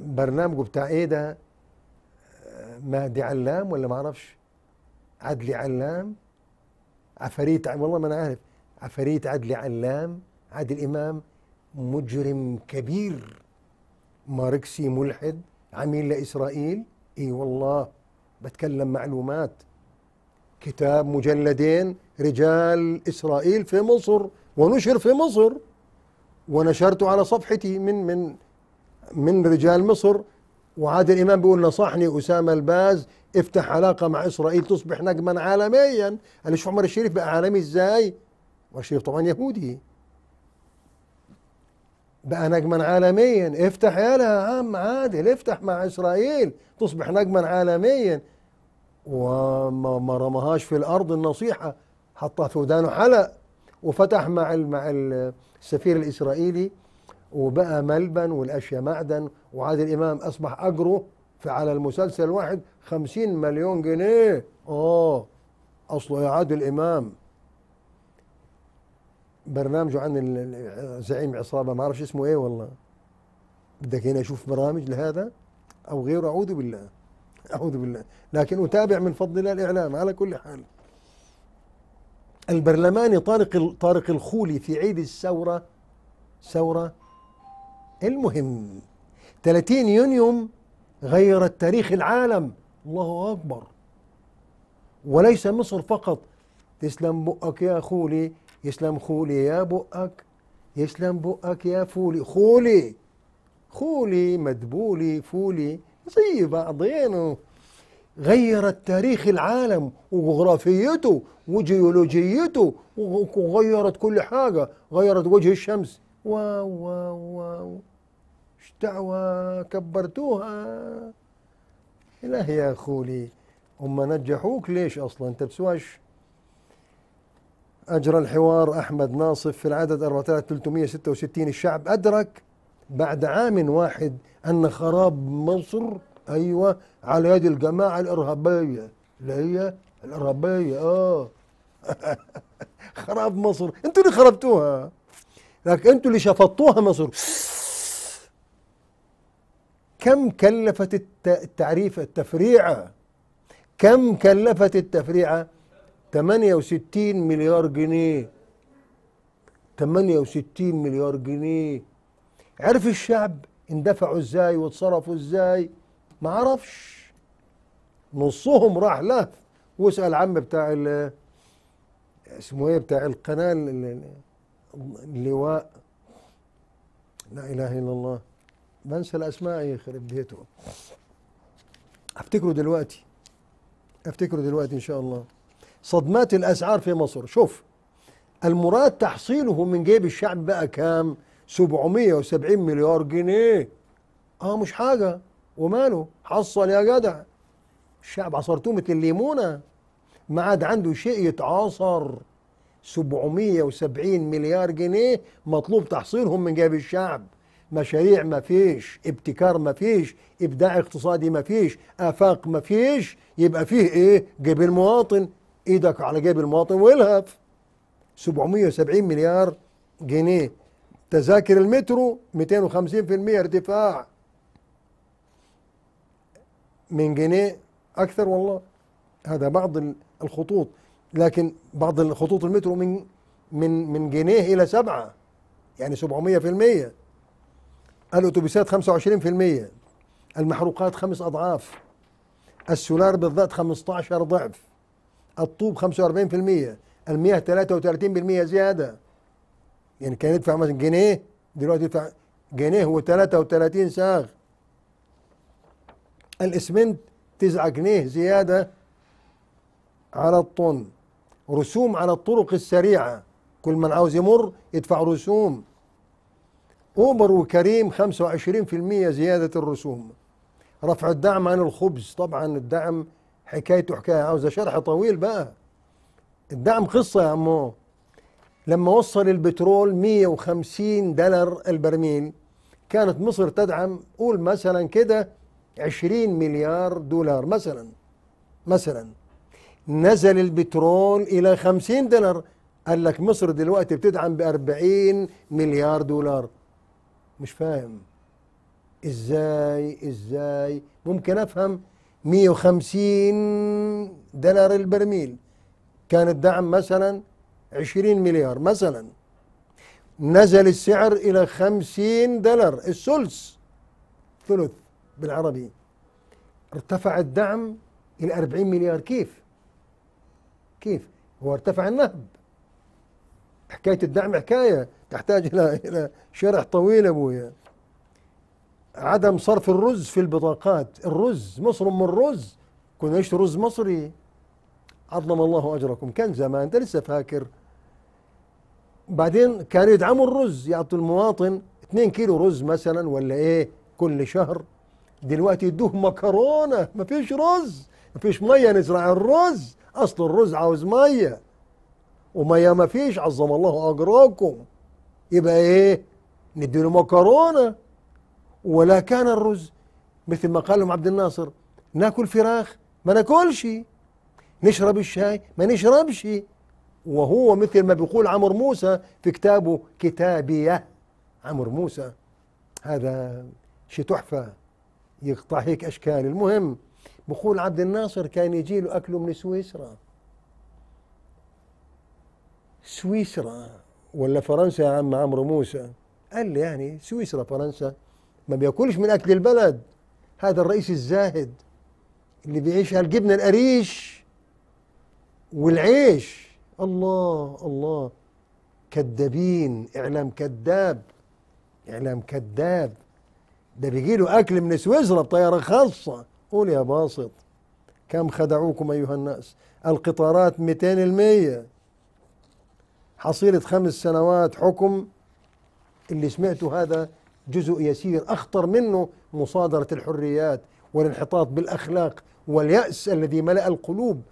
برنامجه بتاع ايه ده مهدي علام ولا ما اعرفش عدلي علام عفاريت والله ما انا عارف عفاريت عدلي علام عادل امام مجرم كبير ماركسي ملحد عميل لاسرائيل اي والله بتكلم معلومات كتاب مجلدين رجال إسرائيل في مصر ونشر في مصر ونشرته على صفحتي من من من رجال مصر وعاد الإمام بيقول نصحني أسامة الباز افتح علاقة مع إسرائيل تصبح نجما عالميا أنا شوف عمر الشريف بقى عالمي إزاي والشريف طبعا يهودي بقى نجما عالميا افتح يالا يا عم عادل افتح مع إسرائيل تصبح نجما عالميا وما رماهاش في الارض النصيحه حطها في ودانه حلق وفتح مع مع السفير الاسرائيلي وبقى ملبن والاشياء معدن وعادل الامام اصبح اجره في على المسلسل الواحد خمسين مليون جنيه اه اصله يا عادل امام برنامجه عن زعيم عصابه ما اعرفش اسمه ايه والله بدك هنا اشوف برامج لهذا او غيره اعوذ بالله أعوذ بالله لكن أتابع من فضل الله الإعلام على كل حال البرلماني طارق طارق الخولي في عيد الثورة ثورة المهم 30 يونيو غيرت تاريخ العالم الله أكبر وليس مصر فقط تسلم بقك يا خولي يسلم خولي يا بقك يسلم بقك يا فولي خولي خولي مدبولي فولي زي بعضين غيرت تاريخ العالم وجغرافيته وجيولوجيته وغيرت كل حاجة غيرت وجه الشمس واو واو واو ايش دعوة كبرتوها إله يا خولي هم نجحوك ليش أصلا أنت بسواش أجرى الحوار أحمد ناصف في العدد 4366 الشعب أدرك بعد عام واحد ان خراب مصر ايوه على يد الجماعه الارهابيه اللي هي الارهابيه اه خراب مصر انتوا اللي خربتوها لكن انتوا اللي شفطتوها مصر كم كلفت التعريف التفريعه كم كلفت التفريعه 68 مليار جنيه 68 مليار جنيه عرف الشعب اندفعوا ازاي واتصرفوا ازاي ما عرفش نصهم راح له واسال عم بتاع اسمه ايه بتاع القناه اللواء لا اله الا الله بنسى الاسماء يخرب بيته افتكره دلوقتي افتكره دلوقتي ان شاء الله صدمات الاسعار في مصر شوف المراد تحصيله من جيب الشعب بقى كام 770 مليار جنيه اه مش حاجه وماله حصل يا جدع الشعب مثل الليمونة ما عاد عنده شيء يتعاصر 770 مليار جنيه مطلوب تحصيلهم من جيب الشعب مشاريع ما فيش ابتكار ما فيش ابداع اقتصادي ما فيش افاق ما فيش يبقى فيه ايه جيب المواطن ايدك على جيب المواطن والهف 770 مليار جنيه تذاكر المترو 250% ارتفاع من جنيه اكثر والله هذا بعض الخطوط لكن بعض الخطوط المترو من من من جنيه الى سبعه يعني 700% الاتوبيسات 25% المحروقات خمس اضعاف السولار بالذات 15 ضعف الطوب 45% المياه 33% زياده يعني كان يدفع مثلا جنيه دلوقتي يدفع جنيه و33 ساغ الاسمنت 9 جنيه زيادة على الطن رسوم على الطرق السريعة كل من عاوز يمر يدفع رسوم اوبر وكريم 25% زيادة الرسوم رفع الدعم عن الخبز طبعا الدعم حكايته حكاية عاوز شرح طويل بقى الدعم قصة يا عمو لما وصل البترول 150 دولار البرميل كانت مصر تدعم قول مثلا كده 20 مليار دولار مثلا مثلا نزل البترول إلى 50 دولار قال لك مصر دلوقتي بتدعم ب 40 مليار دولار مش فاهم ازاي ازاي ممكن افهم 150 دولار البرميل كان الدعم مثلا 20 مليار مثلا نزل السعر إلى 50 دولار الثلث ثلث بالعربي ارتفع الدعم إلى 40 مليار كيف؟ كيف؟ هو ارتفع النهب حكاية الدعم حكاية تحتاج إلى إلى شرح طويل أبويا عدم صرف الرز في البطاقات الرز مصر من الرز كنا نشتري رز مصري عظم الله أجركم كان زمان أنت لسه فاكر بعدين كانوا يدعموا الرز يعطوا المواطن 2 كيلو رز مثلا ولا ايه كل شهر دلوقتي يدوه مكرونه ما فيش رز ما فيش ميه نزرع الرز اصل الرز عاوز ميه وميه ما فيش عظم الله اجركم يبقى ايه نديله مكرونه ولا كان الرز مثل ما قال لهم عبد الناصر ناكل فراخ ما ناكلش نشرب الشاي ما نشربش وهو مثل ما بيقول عمرو موسى في كتابه كتابية عمرو موسى هذا شيء تحفة يقطع هيك أشكال المهم بقول عبد الناصر كان يجي له أكله من سويسرا سويسرا ولا فرنسا يا عم عمرو موسى قال لي يعني سويسرا فرنسا ما بياكلش من أكل البلد هذا الرئيس الزاهد اللي بيعيش على الجبنة القريش والعيش الله الله كذابين إعلام كذاب إعلام كذاب ده بيجي له أكل من سويسرا بطيارة خاصة قول يا باسط كم خدعوكم أيها الناس القطارات 200 حصيلة خمس سنوات حكم اللي سمعته هذا جزء يسير أخطر منه مصادرة الحريات والانحطاط بالأخلاق واليأس الذي ملأ القلوب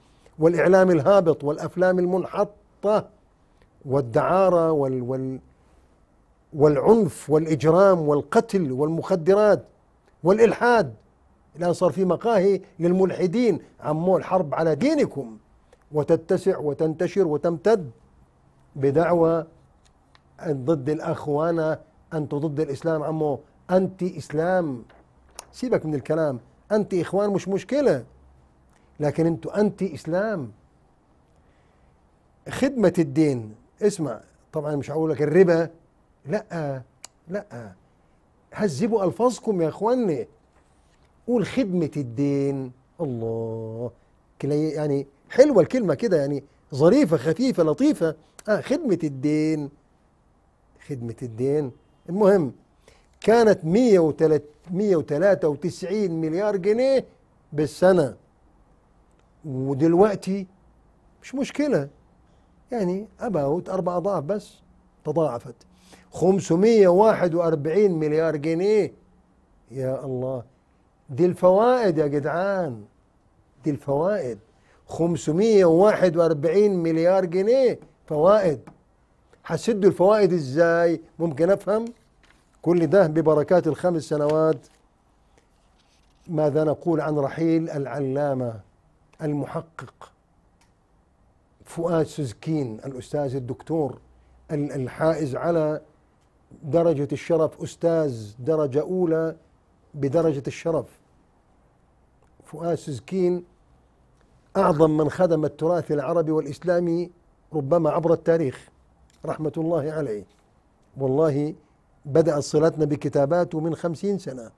والإعلام الهابط والأفلام المنحطة والدعارة وال وال والعنف والإجرام والقتل والمخدرات والإلحاد الآن صار في مقاهي للملحدين عموا الحرب على دينكم وتتسع وتنتشر وتمتد بدعوى ضد الأخوانة أنت ضد الإسلام عمو أنت إسلام سيبك من الكلام أنت إخوان مش مشكلة لكن انتوا انتي اسلام خدمة الدين اسمع طبعا مش هقول لك الربا لا لا هذبوا الفاظكم يا اخواني قول خدمة الدين الله يعني حلوة الكلمة كده يعني ظريفة خفيفة لطيفة آه خدمة الدين خدمة الدين المهم كانت 193 مليار جنيه بالسنة ودلوقتي مش مشكلة يعني أباوت أربع أضعاف بس تضاعفت 541 مليار جنيه يا الله دي الفوائد يا جدعان دي الفوائد 541 مليار جنيه فوائد هسدوا الفوائد ازاي ممكن افهم كل ده ببركات الخمس سنوات ماذا نقول عن رحيل العلامه المحقق فؤاد سزكين الأستاذ الدكتور الحائز على درجة الشرف أستاذ درجة أولى بدرجة الشرف فؤاد سزكين أعظم من خدم التراث العربي والإسلامي ربما عبر التاريخ رحمة الله عليه والله بدأت صلتنا بكتاباته من خمسين سنة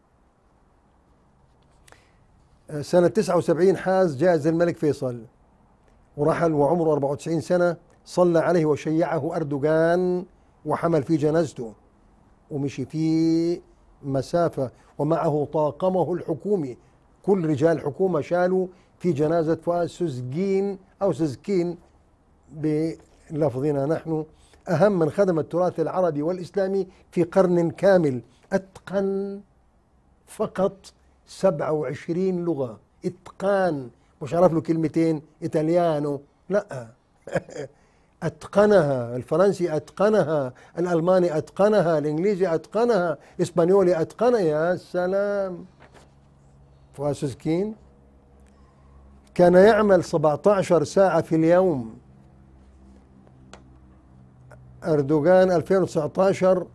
سنة 79 حاز جائزة الملك فيصل ورحل وعمره 94 سنة صلى عليه وشيعه أردوغان وحمل في جنازته ومشي في مسافة ومعه طاقمه الحكومي كل رجال الحكومة شالوا في جنازة فؤاد سوزكين أو سوزكين بلفظنا نحن أهم من خدم التراث العربي والإسلامي في قرن كامل أتقن فقط 27 لغة إتقان مش عارف له كلمتين إيطاليانو لا أتقنها الفرنسي أتقنها الألماني أتقنها الإنجليزي أتقنها الإسبانيولي أتقنها يا سلام فاسسكين كان يعمل 17 ساعة في اليوم أردوغان 2019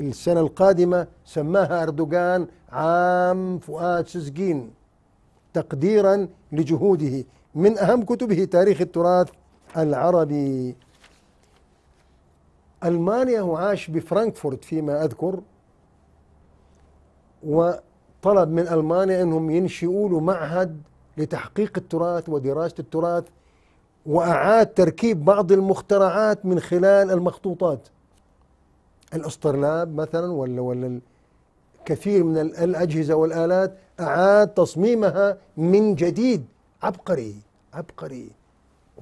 السنة القادمة سماها أردوغان عام فؤاد شزقين تقديرا لجهوده من أهم كتبه تاريخ التراث العربي ألمانيا هو عاش بفرانكفورت فيما أذكر وطلب من ألمانيا أنهم ينشئوا له معهد لتحقيق التراث ودراسة التراث وأعاد تركيب بعض المخترعات من خلال المخطوطات الأسطرلاب مثلا ولا ولا كثير من الأجهزة والآلات أعاد تصميمها من جديد عبقري عبقري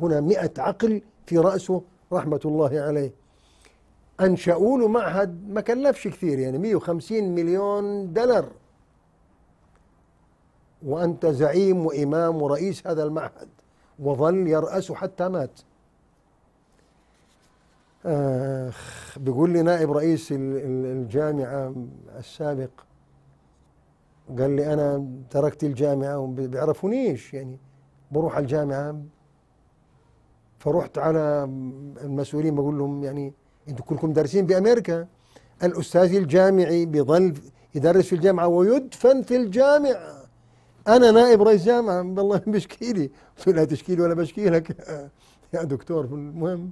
هنا مئة عقل في رأسه رحمة الله عليه أنشأوا له معهد ما كلفش كثير يعني 150 مليون دولار وأنت زعيم وإمام ورئيس هذا المعهد وظل يرأسه حتى مات آه، بيقول لي نائب رئيس الجامعة السابق قال لي أنا تركت الجامعة وما بيعرفونيش يعني بروح على الجامعة فرحت على المسؤولين بقول لهم يعني أنتم كلكم دارسين بامريكا الاستاذ الجامعي بيظل يدرس في الجامعه ويدفن في الجامعه انا نائب رئيس جامعه بالله بشكيلي قلت لا تشكيلي ولا بشكي لك يا دكتور المهم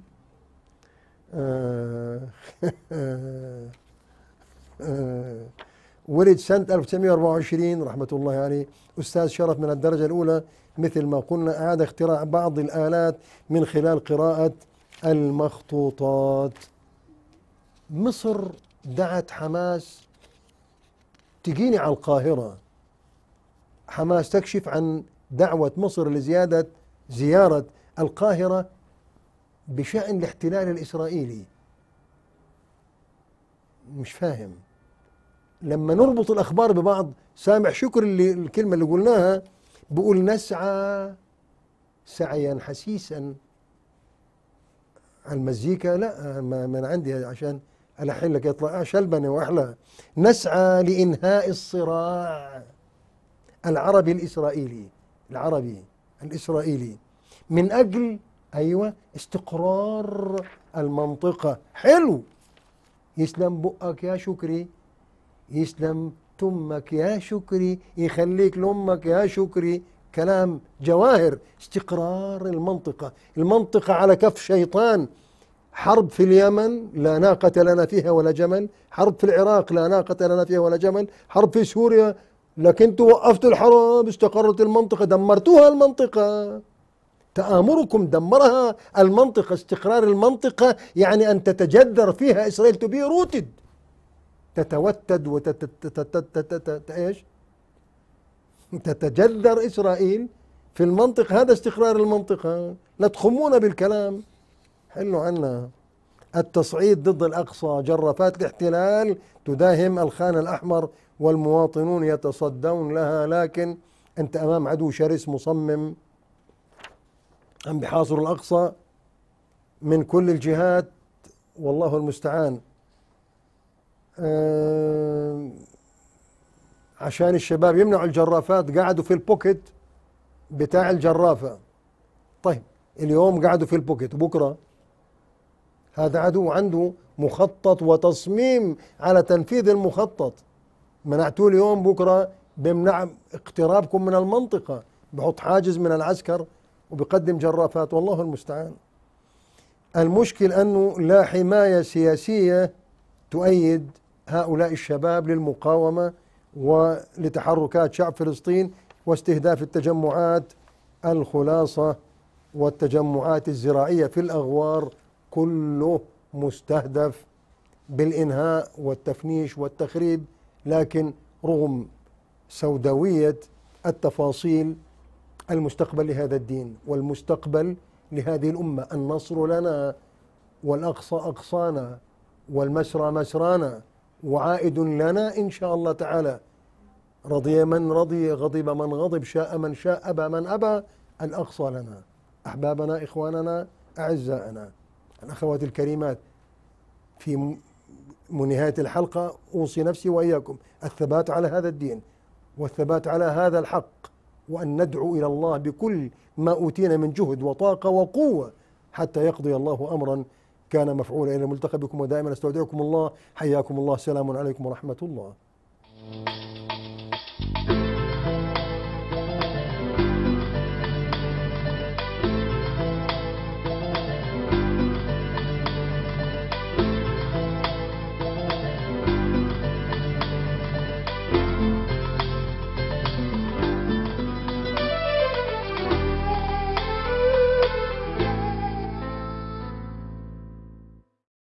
آه، آه، ولد سنة 1924 رحمة الله عليه أستاذ شرف من الدرجة الأولى مثل ما قلنا أعاد اختراع بعض الآلات من خلال قراءة المخطوطات مصر دعت حماس تجيني على القاهرة حماس تكشف عن دعوة مصر لزيادة زيارة القاهرة بشأن الاحتلال الإسرائيلي مش فاهم لما نربط الأخبار ببعض سامع شكر اللي الكلمة اللي قلناها بقول نسعى سعيا حسيسا المزيكا لا ما من عندي عشان الحين لك يطلع شلبني واحلى نسعى لانهاء الصراع العربي الاسرائيلي العربي الاسرائيلي من اجل ايوه استقرار المنطقه حلو يسلم بقك يا شكري يسلم تمك يا شكري يخليك لامك يا شكري كلام جواهر استقرار المنطقه المنطقه على كف شيطان حرب في اليمن لا ناقة لنا فيها ولا جمل حرب في العراق لا ناقة لنا فيها ولا جمل حرب في سوريا لكن وقفتوا الحرب استقرت المنطقة دمرتوها المنطقة تآمركم دمرها المنطقة استقرار المنطقة يعني أن تتجذر فيها إسرائيل تبي روتد تتوتد ايش تتجذر إسرائيل في المنطقة هذا استقرار المنطقة لا تخمونا بالكلام حلوا عنا التصعيد ضد الأقصى جرافات الاحتلال تداهم الخان الأحمر والمواطنون يتصدون لها لكن أنت أمام عدو شرس مصمم أم بحاصر الأقصى من كل الجهات والله المستعان آه، عشان الشباب يمنعوا الجرافات قعدوا في البوكيت بتاع الجرافة طيب اليوم قعدوا في البوكيت بكرة هذا عدو عنده مخطط وتصميم على تنفيذ المخطط منعتوه اليوم بكرة بمنع اقترابكم من المنطقة بحط حاجز من العسكر وبيقدم جرافات والله المستعان المشكل أنه لا حماية سياسية تؤيد هؤلاء الشباب للمقاومة ولتحركات شعب فلسطين واستهداف التجمعات الخلاصة والتجمعات الزراعية في الأغوار كله مستهدف بالإنهاء والتفنيش والتخريب لكن رغم سوداوية التفاصيل المستقبل لهذا الدين والمستقبل لهذه الأمة النصر لنا والأقصى أقصانا والمسرى مسرانا وعائد لنا إن شاء الله تعالى رضي من رضي غضب من غضب شاء من شاء أبى من أبى الأقصى لنا أحبابنا إخواننا أعزائنا الأخوات الكريمات في نهاية الحلقة أوصي نفسي وإياكم الثبات على هذا الدين والثبات على هذا الحق وأن ندعو إلى الله بكل ما أوتينا من جهد وطاقة وقوة حتى يقضي الله أمرا كان مفعولا إلى الملتقى بكم ودائما استودعكم الله حياكم الله سلام عليكم ورحمة الله